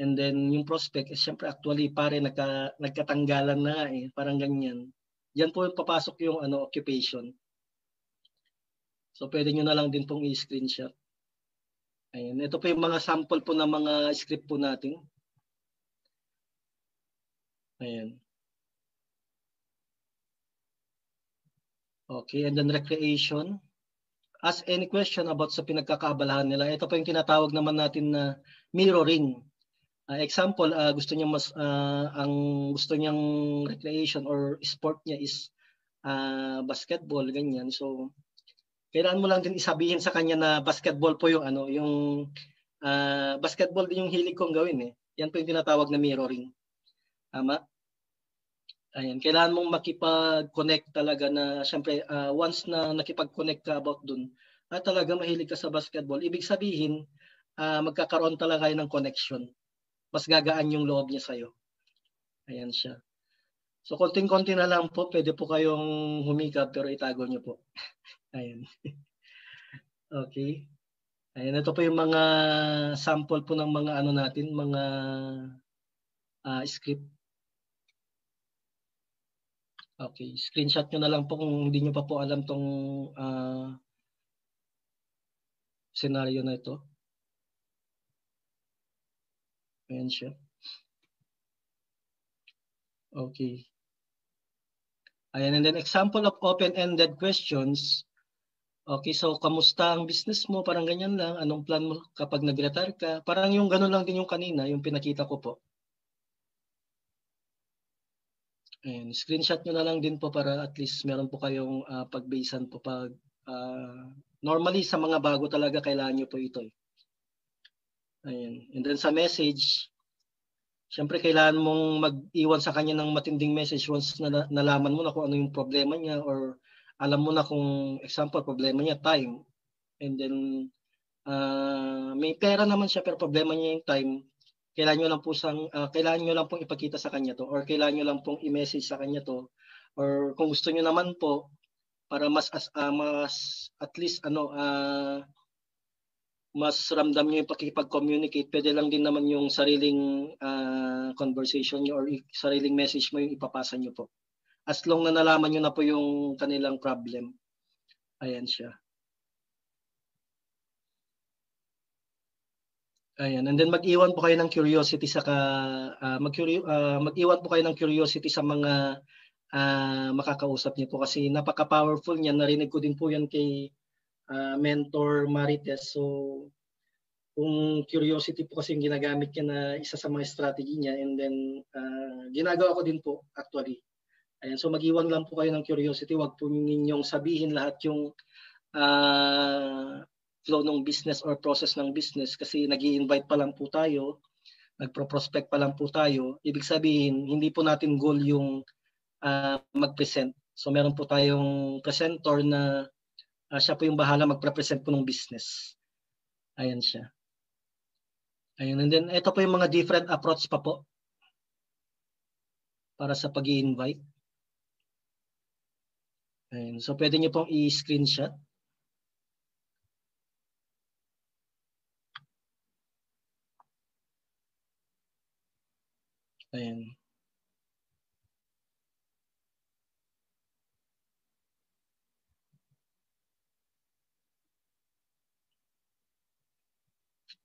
And then yung prospect, eh, syempre actually pare nagka, nagkatanggalan na eh, parang ganyan. Diyan po papasok yung ano occupation. So pwede niyo na lang din pong i-screenshot. Ayan, ito po yung mga sample po ng mga script po natin. Ayan. Okay, and then recreation. Ask any question about sa pinagkakaabalahan nila. Ito po yung tinatawag naman natin na mirroring. Uh, example, uh, gusto niya mas uh, ang gusto niyang recreation or sport niya is uh, basketball ganyan. So kailangan mo lang din isabihin sa kanya na basketball po yung ano, yung uh, basketball din yung hilig kong gawin eh. Yan po yung tinatawag na mirroring. Tama? Ayan, kailangan mong makipag-connect talaga na syempre uh, once na nakipag-connect ka about dun, at talaga mahilig ka sa basketball, ibig sabihin uh, magkakaroon talaga kayo ng connection mas gagaan yung loob niya sa'yo. Ayan siya. So konting-konti na lang po, pwede po kayong humikap pero itago niyo po. Ayan. okay. Ayan, ito po yung mga sample po ng mga ano natin, mga uh, script. Okay, screenshot nyo na lang po kung hindi nyo pa po alam tong uh, scenario na ito. Ayan siya. Okay. Ayan, and then example of open-ended questions. Okay, so kamusta ang business mo? Parang ganyan lang. Anong plan mo kapag nag ka? Parang yung ganun lang din yung kanina, yung pinakita ko po. Ayan, screenshot nyo na lang din po para at least meron po kayong uh, pagbasean po pag uh, normally sa mga bago talaga kailangan nyo po ito. Eh. Ayan. And then sa message, syempre kailangan mong mag-iwan sa kanya ng matinding message once na nalaman mo na kung ano yung problema niya or alam mo na kung example problema niya time. And then uh, may pera naman siya pero problema niya yung time. Kailangan niyo lang po sang uh, kailangan niyo lang pong ipakita sa kanya to or kailangan niyo lang pong i-message sa kanya to or kung gusto niyo naman po para mas as, uh, mas at least ano uh, mas ramdam niyo yung pakikipag-communicate, pwede lang din naman yung sariling uh, conversation niyo or sariling message mo yung ipapasa niyo po. As long na nalaman niyo na po yung kanilang problem. Ayan siya. Ayan, and then mag-iwan po kayo ng curiosity sa ka, uh, ah, mag uh, ah, mag-iwan po kayo ng curiosity sa mga uh, makakausap niyo po kasi napaka-powerful niyan. Narinig ko din po 'yan kay uh, mentor Marites. So kung curiosity po kasi yung ginagamit niya na isa sa mga strategy niya and then uh, ginagawa ko din po actually. Ayan, so mag-iwan lang po kayo ng curiosity. Huwag po ninyong sabihin lahat yung uh, flow ng business or process ng business kasi nag invite pa lang po tayo, nagpro-prospect pa lang po tayo. Ibig sabihin, hindi po natin goal yung uh, mag-present. So meron po tayong presenter na Uh, siya po yung bahala magpre-present po ng business. Ayan siya. Ayan. And then, ito po yung mga different approach pa po para sa pag invite Ayan. So, pwede niyo pong i-screenshot. Ayan.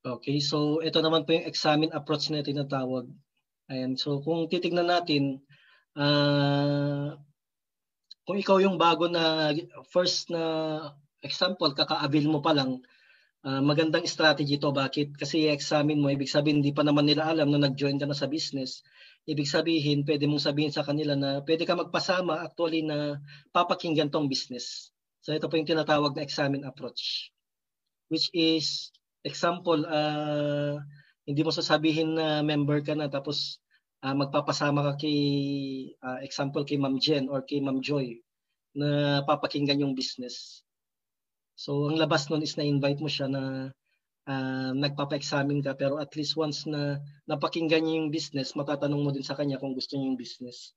Okay, so ito naman po yung examine approach na tinatawag. Ayan, so kung titignan natin, uh, kung ikaw yung bago na first na example, kaka-avail mo pa lang, uh, magandang strategy to. Bakit? Kasi i-examine mo, ibig sabihin hindi pa naman nila alam na nag-join ka na sa business. Ibig sabihin, pwede mong sabihin sa kanila na pwede ka magpasama actually na papakinggan tong business. So ito po yung tinatawag na examine approach which is Example, uh, hindi mo sasabihin na member ka na tapos uh, magpapasama ka kay uh, example kay Ma'am Jen or kay Ma'am Joy na papakinggan yung business. So ang labas nun is na-invite mo siya na uh, nagpapa-examine ka pero at least once na napakinggan niya yung business, matatanong mo din sa kanya kung gusto niya yung business.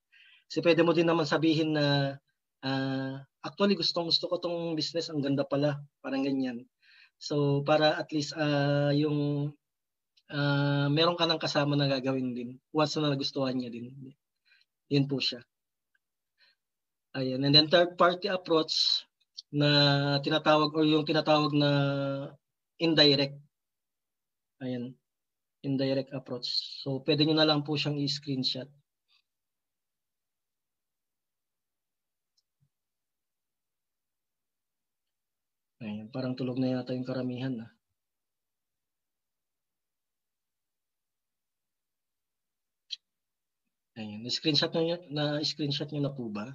Kasi pwede mo din naman sabihin na uh, actually gustong gusto ko tong business, ang ganda pala, parang ganyan. So para at least uh, yung uh, meron ka ng kasama na gagawin din once na nagustuhan niya din. Yun po siya. Ayan. And then third party approach na tinatawag or yung tinatawag na indirect. Ayan. Indirect approach. So pwede nyo na lang po siyang i-screenshot. Ayun, parang tulog na yata yung karamihan. Ah. Ayun, na-screenshot niyo na-screenshot niyo na po ba?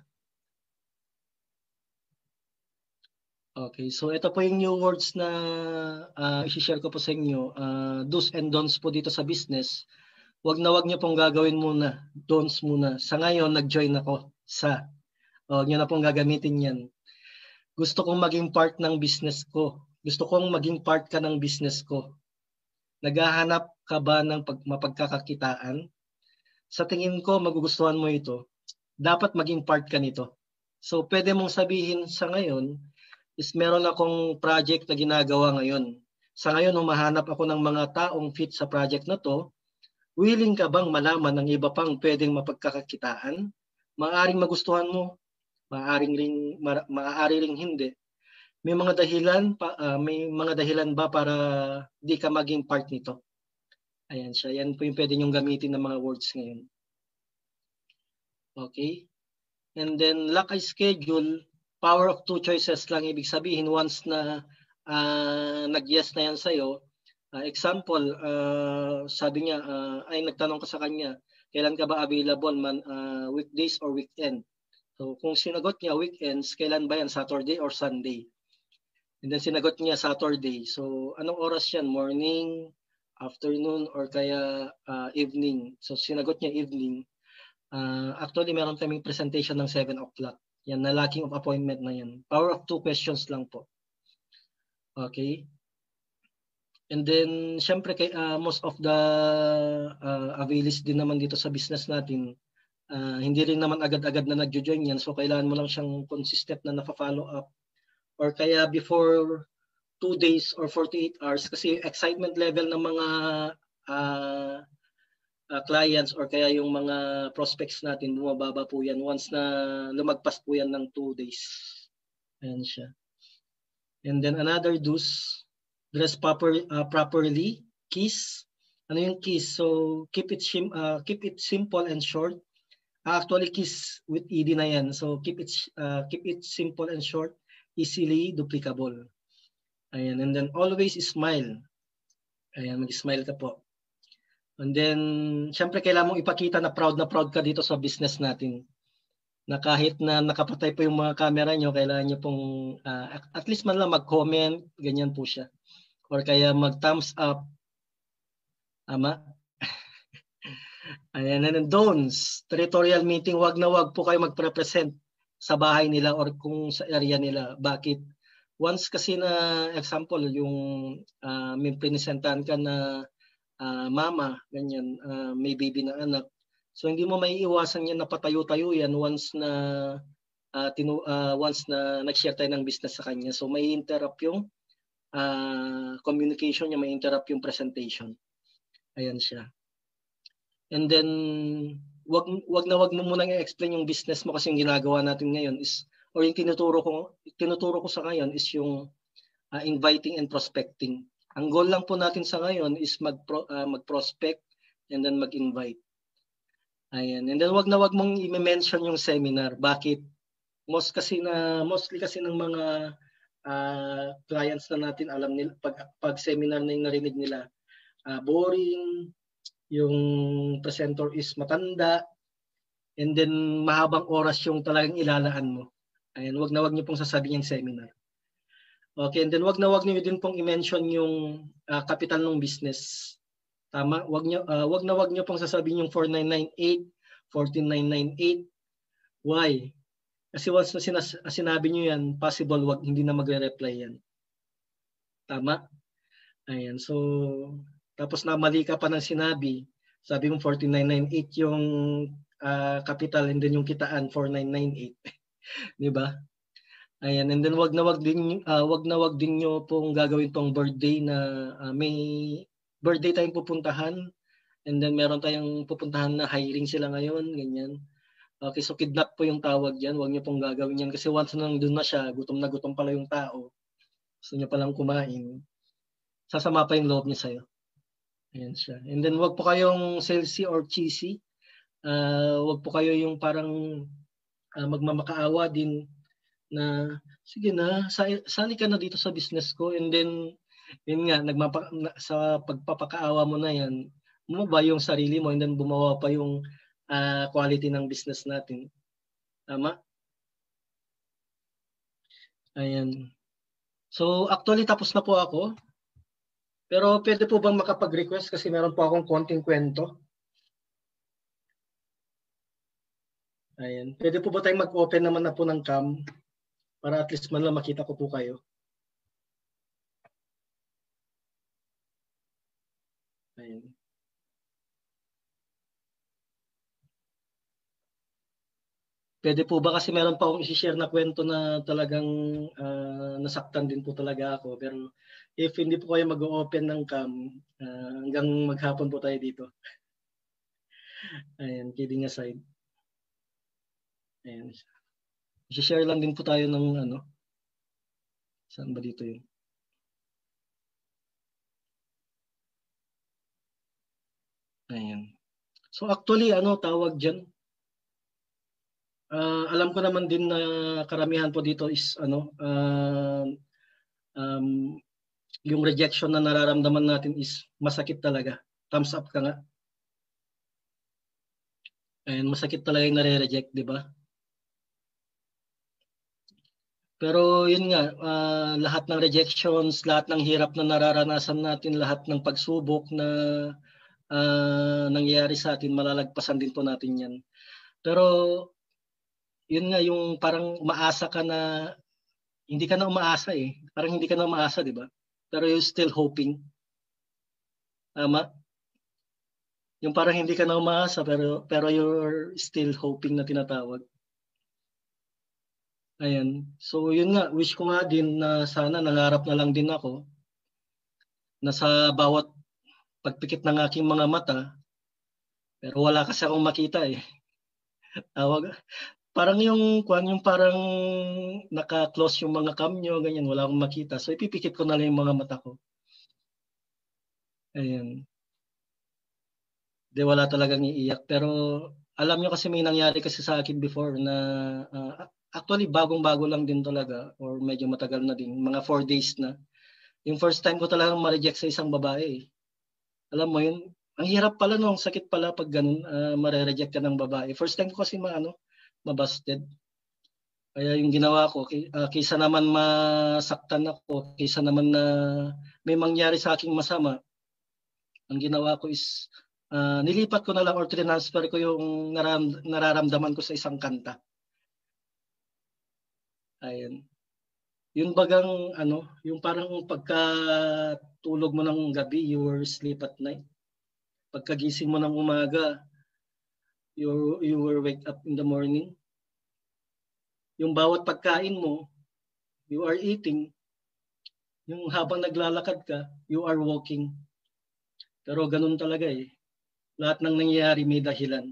Okay, so ito po yung new words na uh, ah, i-share ko po sa inyo. Uh, do's and don'ts po dito sa business. Huwag na huwag niyo pong gagawin muna. Don'ts muna. Sa ngayon, nag-join ako sa. Oh, huwag nyo na pong gagamitin yan gusto kong maging part ng business ko. Gusto kong maging part ka ng business ko. Naghahanap ka ba ng pag, mapagkakakitaan? Sa tingin ko, magugustuhan mo ito. Dapat maging part ka nito. So, pwede mong sabihin sa ngayon is meron akong project na ginagawa ngayon. Sa ngayon, humahanap ako ng mga taong fit sa project na to. Willing ka bang malaman ng iba pang pwedeng mapagkakakitaan? Maaring magustuhan mo maaaring ring ma- maaari ring hindi. May mga dahilan pa uh, may mga dahilan ba para di ka maging part nito? Ayan siya. Yan po yung pwede niyong gamitin ng mga words ngayon. Okay? And then lack of schedule, power of two choices lang ibig sabihin once na uh, nag-yes na yan sa'yo. Uh, example, uh, sabi niya, uh, ay nagtanong ko sa kanya, kailan ka ba available man uh, weekdays or weekend? So kung sinagot niya weekends, kailan ba yan? Saturday or Sunday? And then sinagot niya Saturday. So anong oras yan? Morning, afternoon, or kaya uh, evening? So sinagot niya evening. Uh, actually, meron kaming presentation ng 7 o'clock. Yan, na lacking of appointment na yan. Power of two questions lang po. Okay? And then, syempre, kay, uh, most of the uh, availers din naman dito sa business natin, Uh, hindi rin naman agad-agad na nagjo-join yan. So kailangan mo lang siyang consistent na nafa-follow up. Or kaya before 2 days or 48 hours kasi excitement level ng mga uh, uh, clients or kaya yung mga prospects natin bumababa po yan once na lumagpas po yan ng 2 days. Ayan siya. And then another do's, dress proper, uh, properly, kiss. Ano yung kiss? So keep it, sim- uh, keep it simple and short actually KISS with ED na yan. So keep it, uh, keep it simple and short, easily duplicable. Ayan, and then always smile. Ayan, mag-smile ka po. And then, syempre kailangan mong ipakita na proud na proud ka dito sa business natin. Na kahit na nakapatay po yung mga camera nyo, kailangan nyo pong uh, at least man lang mag-comment, ganyan po siya. Or kaya mag-thumbs up. Ama, Ayan, and don'ts. Territorial meeting, wag na wag po kayo magpre-present sa bahay nila or kung sa area nila. Bakit? Once kasi na, example, yung uh, may pinisentan ka na uh, mama, ganyan, uh, may baby na anak. So hindi mo maiiwasan yan na patayo-tayo yan once na uh, tinu uh, once na nag-share tayo ng business sa kanya. So may interrupt yung uh, communication niya, may interrupt yung presentation. Ayan siya. And then, wag, wag na wag mo munang i-explain yung business mo kasi yung ginagawa natin ngayon is, or yung tinuturo ko, tinuturo ko sa ngayon is yung uh, inviting and prospecting. Ang goal lang po natin sa ngayon is mag uh, mag-prospect and then mag-invite. Ayan. And then wag na wag mong i-mention yung seminar. Bakit? Most kasi na mostly kasi ng mga uh, clients na natin alam nila pag pag seminar na yung narinig nila, uh, boring, yung presenter is matanda, and then mahabang oras yung talagang ilalaan mo. Ayan, wag na wag niyo pong sasabihin yung seminar. Okay, and then wag na wag niyo din pong i-mention yung uh, ah, capital ng business. Tama, wag niyo uh, wag na wag niyo pong sasabihin yung 4998, 14998. Why? Kasi once na sinas- sinabi niyo yan, possible wag hindi na magre-reply yan. Tama? Ayan, so tapos na mali ka pa ng sinabi, sabi mo 4998 yung uh, capital and then yung kitaan 4998. 'Di ba? Ayan, and then wag na wag din uh, wag na wag din niyo pong gagawin tong birthday na uh, may birthday tayong pupuntahan and then meron tayong pupuntahan na hiring sila ngayon, ganyan. Okay, so kidnap po yung tawag yan. Huwag niyo pong gagawin yan kasi once na doon na siya, gutom na gutom pala yung tao. Gusto niya palang kumain. Sasama pa yung loob niya sa'yo. Ayan siya. And then wag po kayong salesy or cheesy. Uh, wag po kayo yung parang uh, magmamakaawa din na sige na, sali ka na dito sa business ko and then yun nga, nagmapa, na, sa pagpapakaawa mo na yan, bumaba yung sarili mo and then bumawa pa yung uh, quality ng business natin. Tama? Ayan. So actually tapos na po ako. Pero pwede po bang makapag-request kasi meron po akong konting kwento. Ayan. Pwede po ba tayong mag-open naman na po ng cam para at least man lang makita ko po kayo. Ayan. Pwede po ba kasi meron pa akong isi-share na kwento na talagang uh, nasaktan din po talaga ako pero if hindi po kayo mag-open ng cam, uh, hanggang maghapon po tayo dito. Ayan, kidding aside. Ayan. I-share lang din po tayo ng ano. Saan ba dito yun? Ayan. So actually, ano tawag dyan? Uh, alam ko naman din na karamihan po dito is ano, uh, um, yung rejection na nararamdaman natin is masakit talaga. Thumbs up ka nga. And masakit talaga yung nare-reject, di ba? Pero yun nga, uh, lahat ng rejections, lahat ng hirap na nararanasan natin, lahat ng pagsubok na uh, nangyayari sa atin, malalagpasan din po natin yan. Pero yun nga, yung parang umaasa ka na, hindi ka na umaasa eh. Parang hindi ka na umaasa, di ba? pero you're still hoping. Tama? Yung parang hindi ka na umaasa pero pero you're still hoping na tinatawag. Ayan. So yun nga, wish ko nga din na sana nangarap na lang din ako na sa bawat pagpikit ng aking mga mata, pero wala kasi akong makita eh. Tawag, parang yung kwan yung parang naka-close yung mga cam nyo, ganyan, wala akong makita. So ipipikit ko na lang yung mga mata ko. Ayun. Hindi, wala talagang iiyak. Pero alam nyo kasi may nangyari kasi sa akin before na uh, actually bagong-bago lang din talaga or medyo matagal na din, mga four days na. Yung first time ko talagang ma-reject sa isang babae. Alam mo yun, ang hirap pala nung sakit pala pag ganun, uh, ah, ma-reject ka ng babae. First time ko kasi maano, mabasted. Kaya yung ginawa ko, uh, kaysa naman masaktan ako, kaysa naman na may mangyari sa aking masama, ang ginawa ko is uh, nilipat ko na lang or transfer ko yung naram- nararamdaman ko sa isang kanta. Ayan. Yung bagang ano, yung parang pagkatulog mo ng gabi, your sleep at night. Pagkagising mo ng umaga, you, you were wake up in the morning, yung bawat pagkain mo, you are eating, yung habang naglalakad ka, you are walking. Pero ganun talaga eh. Lahat ng nangyayari may dahilan.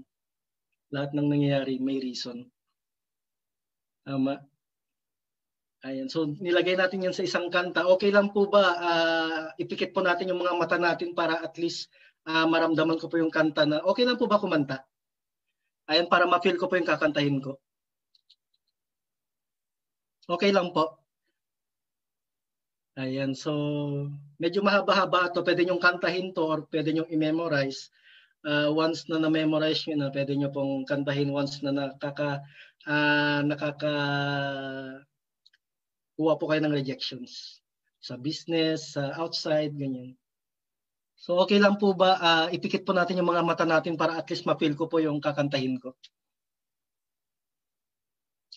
Lahat ng nangyayari may reason. Tama. Ayan. So nilagay natin yan sa isang kanta. Okay lang po ba uh, ipikit po natin yung mga mata natin para at least uh, maramdaman ko po yung kanta na okay lang po ba kumanta? Ayan, para ma-feel ko po yung kakantahin ko. Okay lang po. Ayan, so medyo mahaba-haba ito. Pwede nyong kantahin to or pwede nyong i-memorize. Uh, once na na-memorize nyo na, pwede nyo pong kantahin once na nakaka, uh, nakaka kuha po kayo ng rejections. Sa business, sa outside, ganyan. So okay lang po ba uh, ipikit po natin yung mga mata natin para at least ma-feel ko po yung kakantahin ko?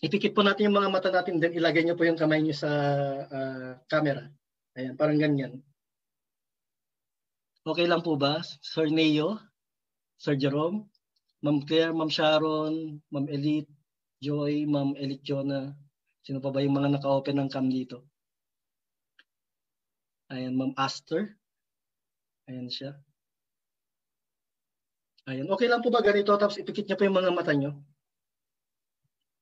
Ipikit po natin yung mga mata natin then ilagay niyo po yung kamay niyo sa uh, camera. Ayan, parang ganyan. Okay lang po ba? Sir Neo, Sir Jerome, Ma'am Claire, Ma'am Sharon, Ma'am Elite, Joy, Ma'am Elite Jonah. Sino pa ba yung mga naka-open ng cam dito? Ayan, Ma'am Aster. Ayan siya. Ayan. Okay lang po ba ganito? Tapos ipikit niya po yung mga mata niyo.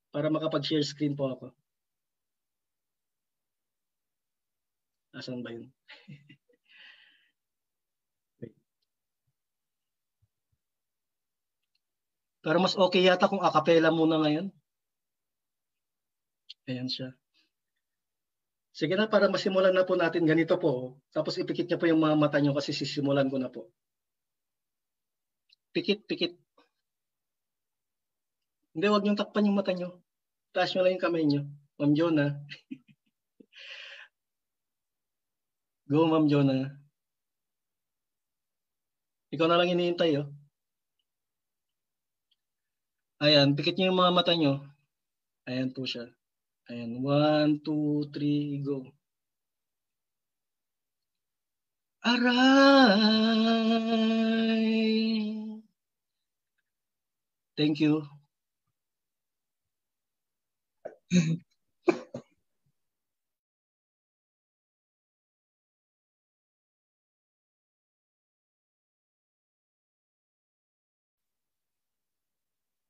Para makapag-share screen po ako. Asan ba yun? Pero mas okay yata kung akapela muna ngayon. Ayan siya. Sige na, para masimulan na po natin, ganito po. Tapos ipikit niyo po yung mga mata niyo kasi sisimulan ko na po. Pikit, pikit. Hindi, wag niyong takpan yung mata niyo. Taas niyo lang yung kamay niyo. Ma'am Jonah. Go, Ma'am Jonah. Ikaw na lang iniintay, oh. Ayan, pikit niyo yung mga mata niyo. Ayan po siya. Ayan, one, two, three, go. Aray! Thank you.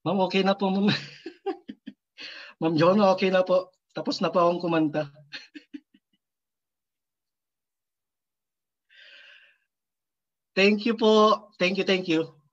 Ma'am, okay na po, ma'am. Ma'am John, okay na po. Tapos na po akong kumanta. thank you po. Thank you, thank you.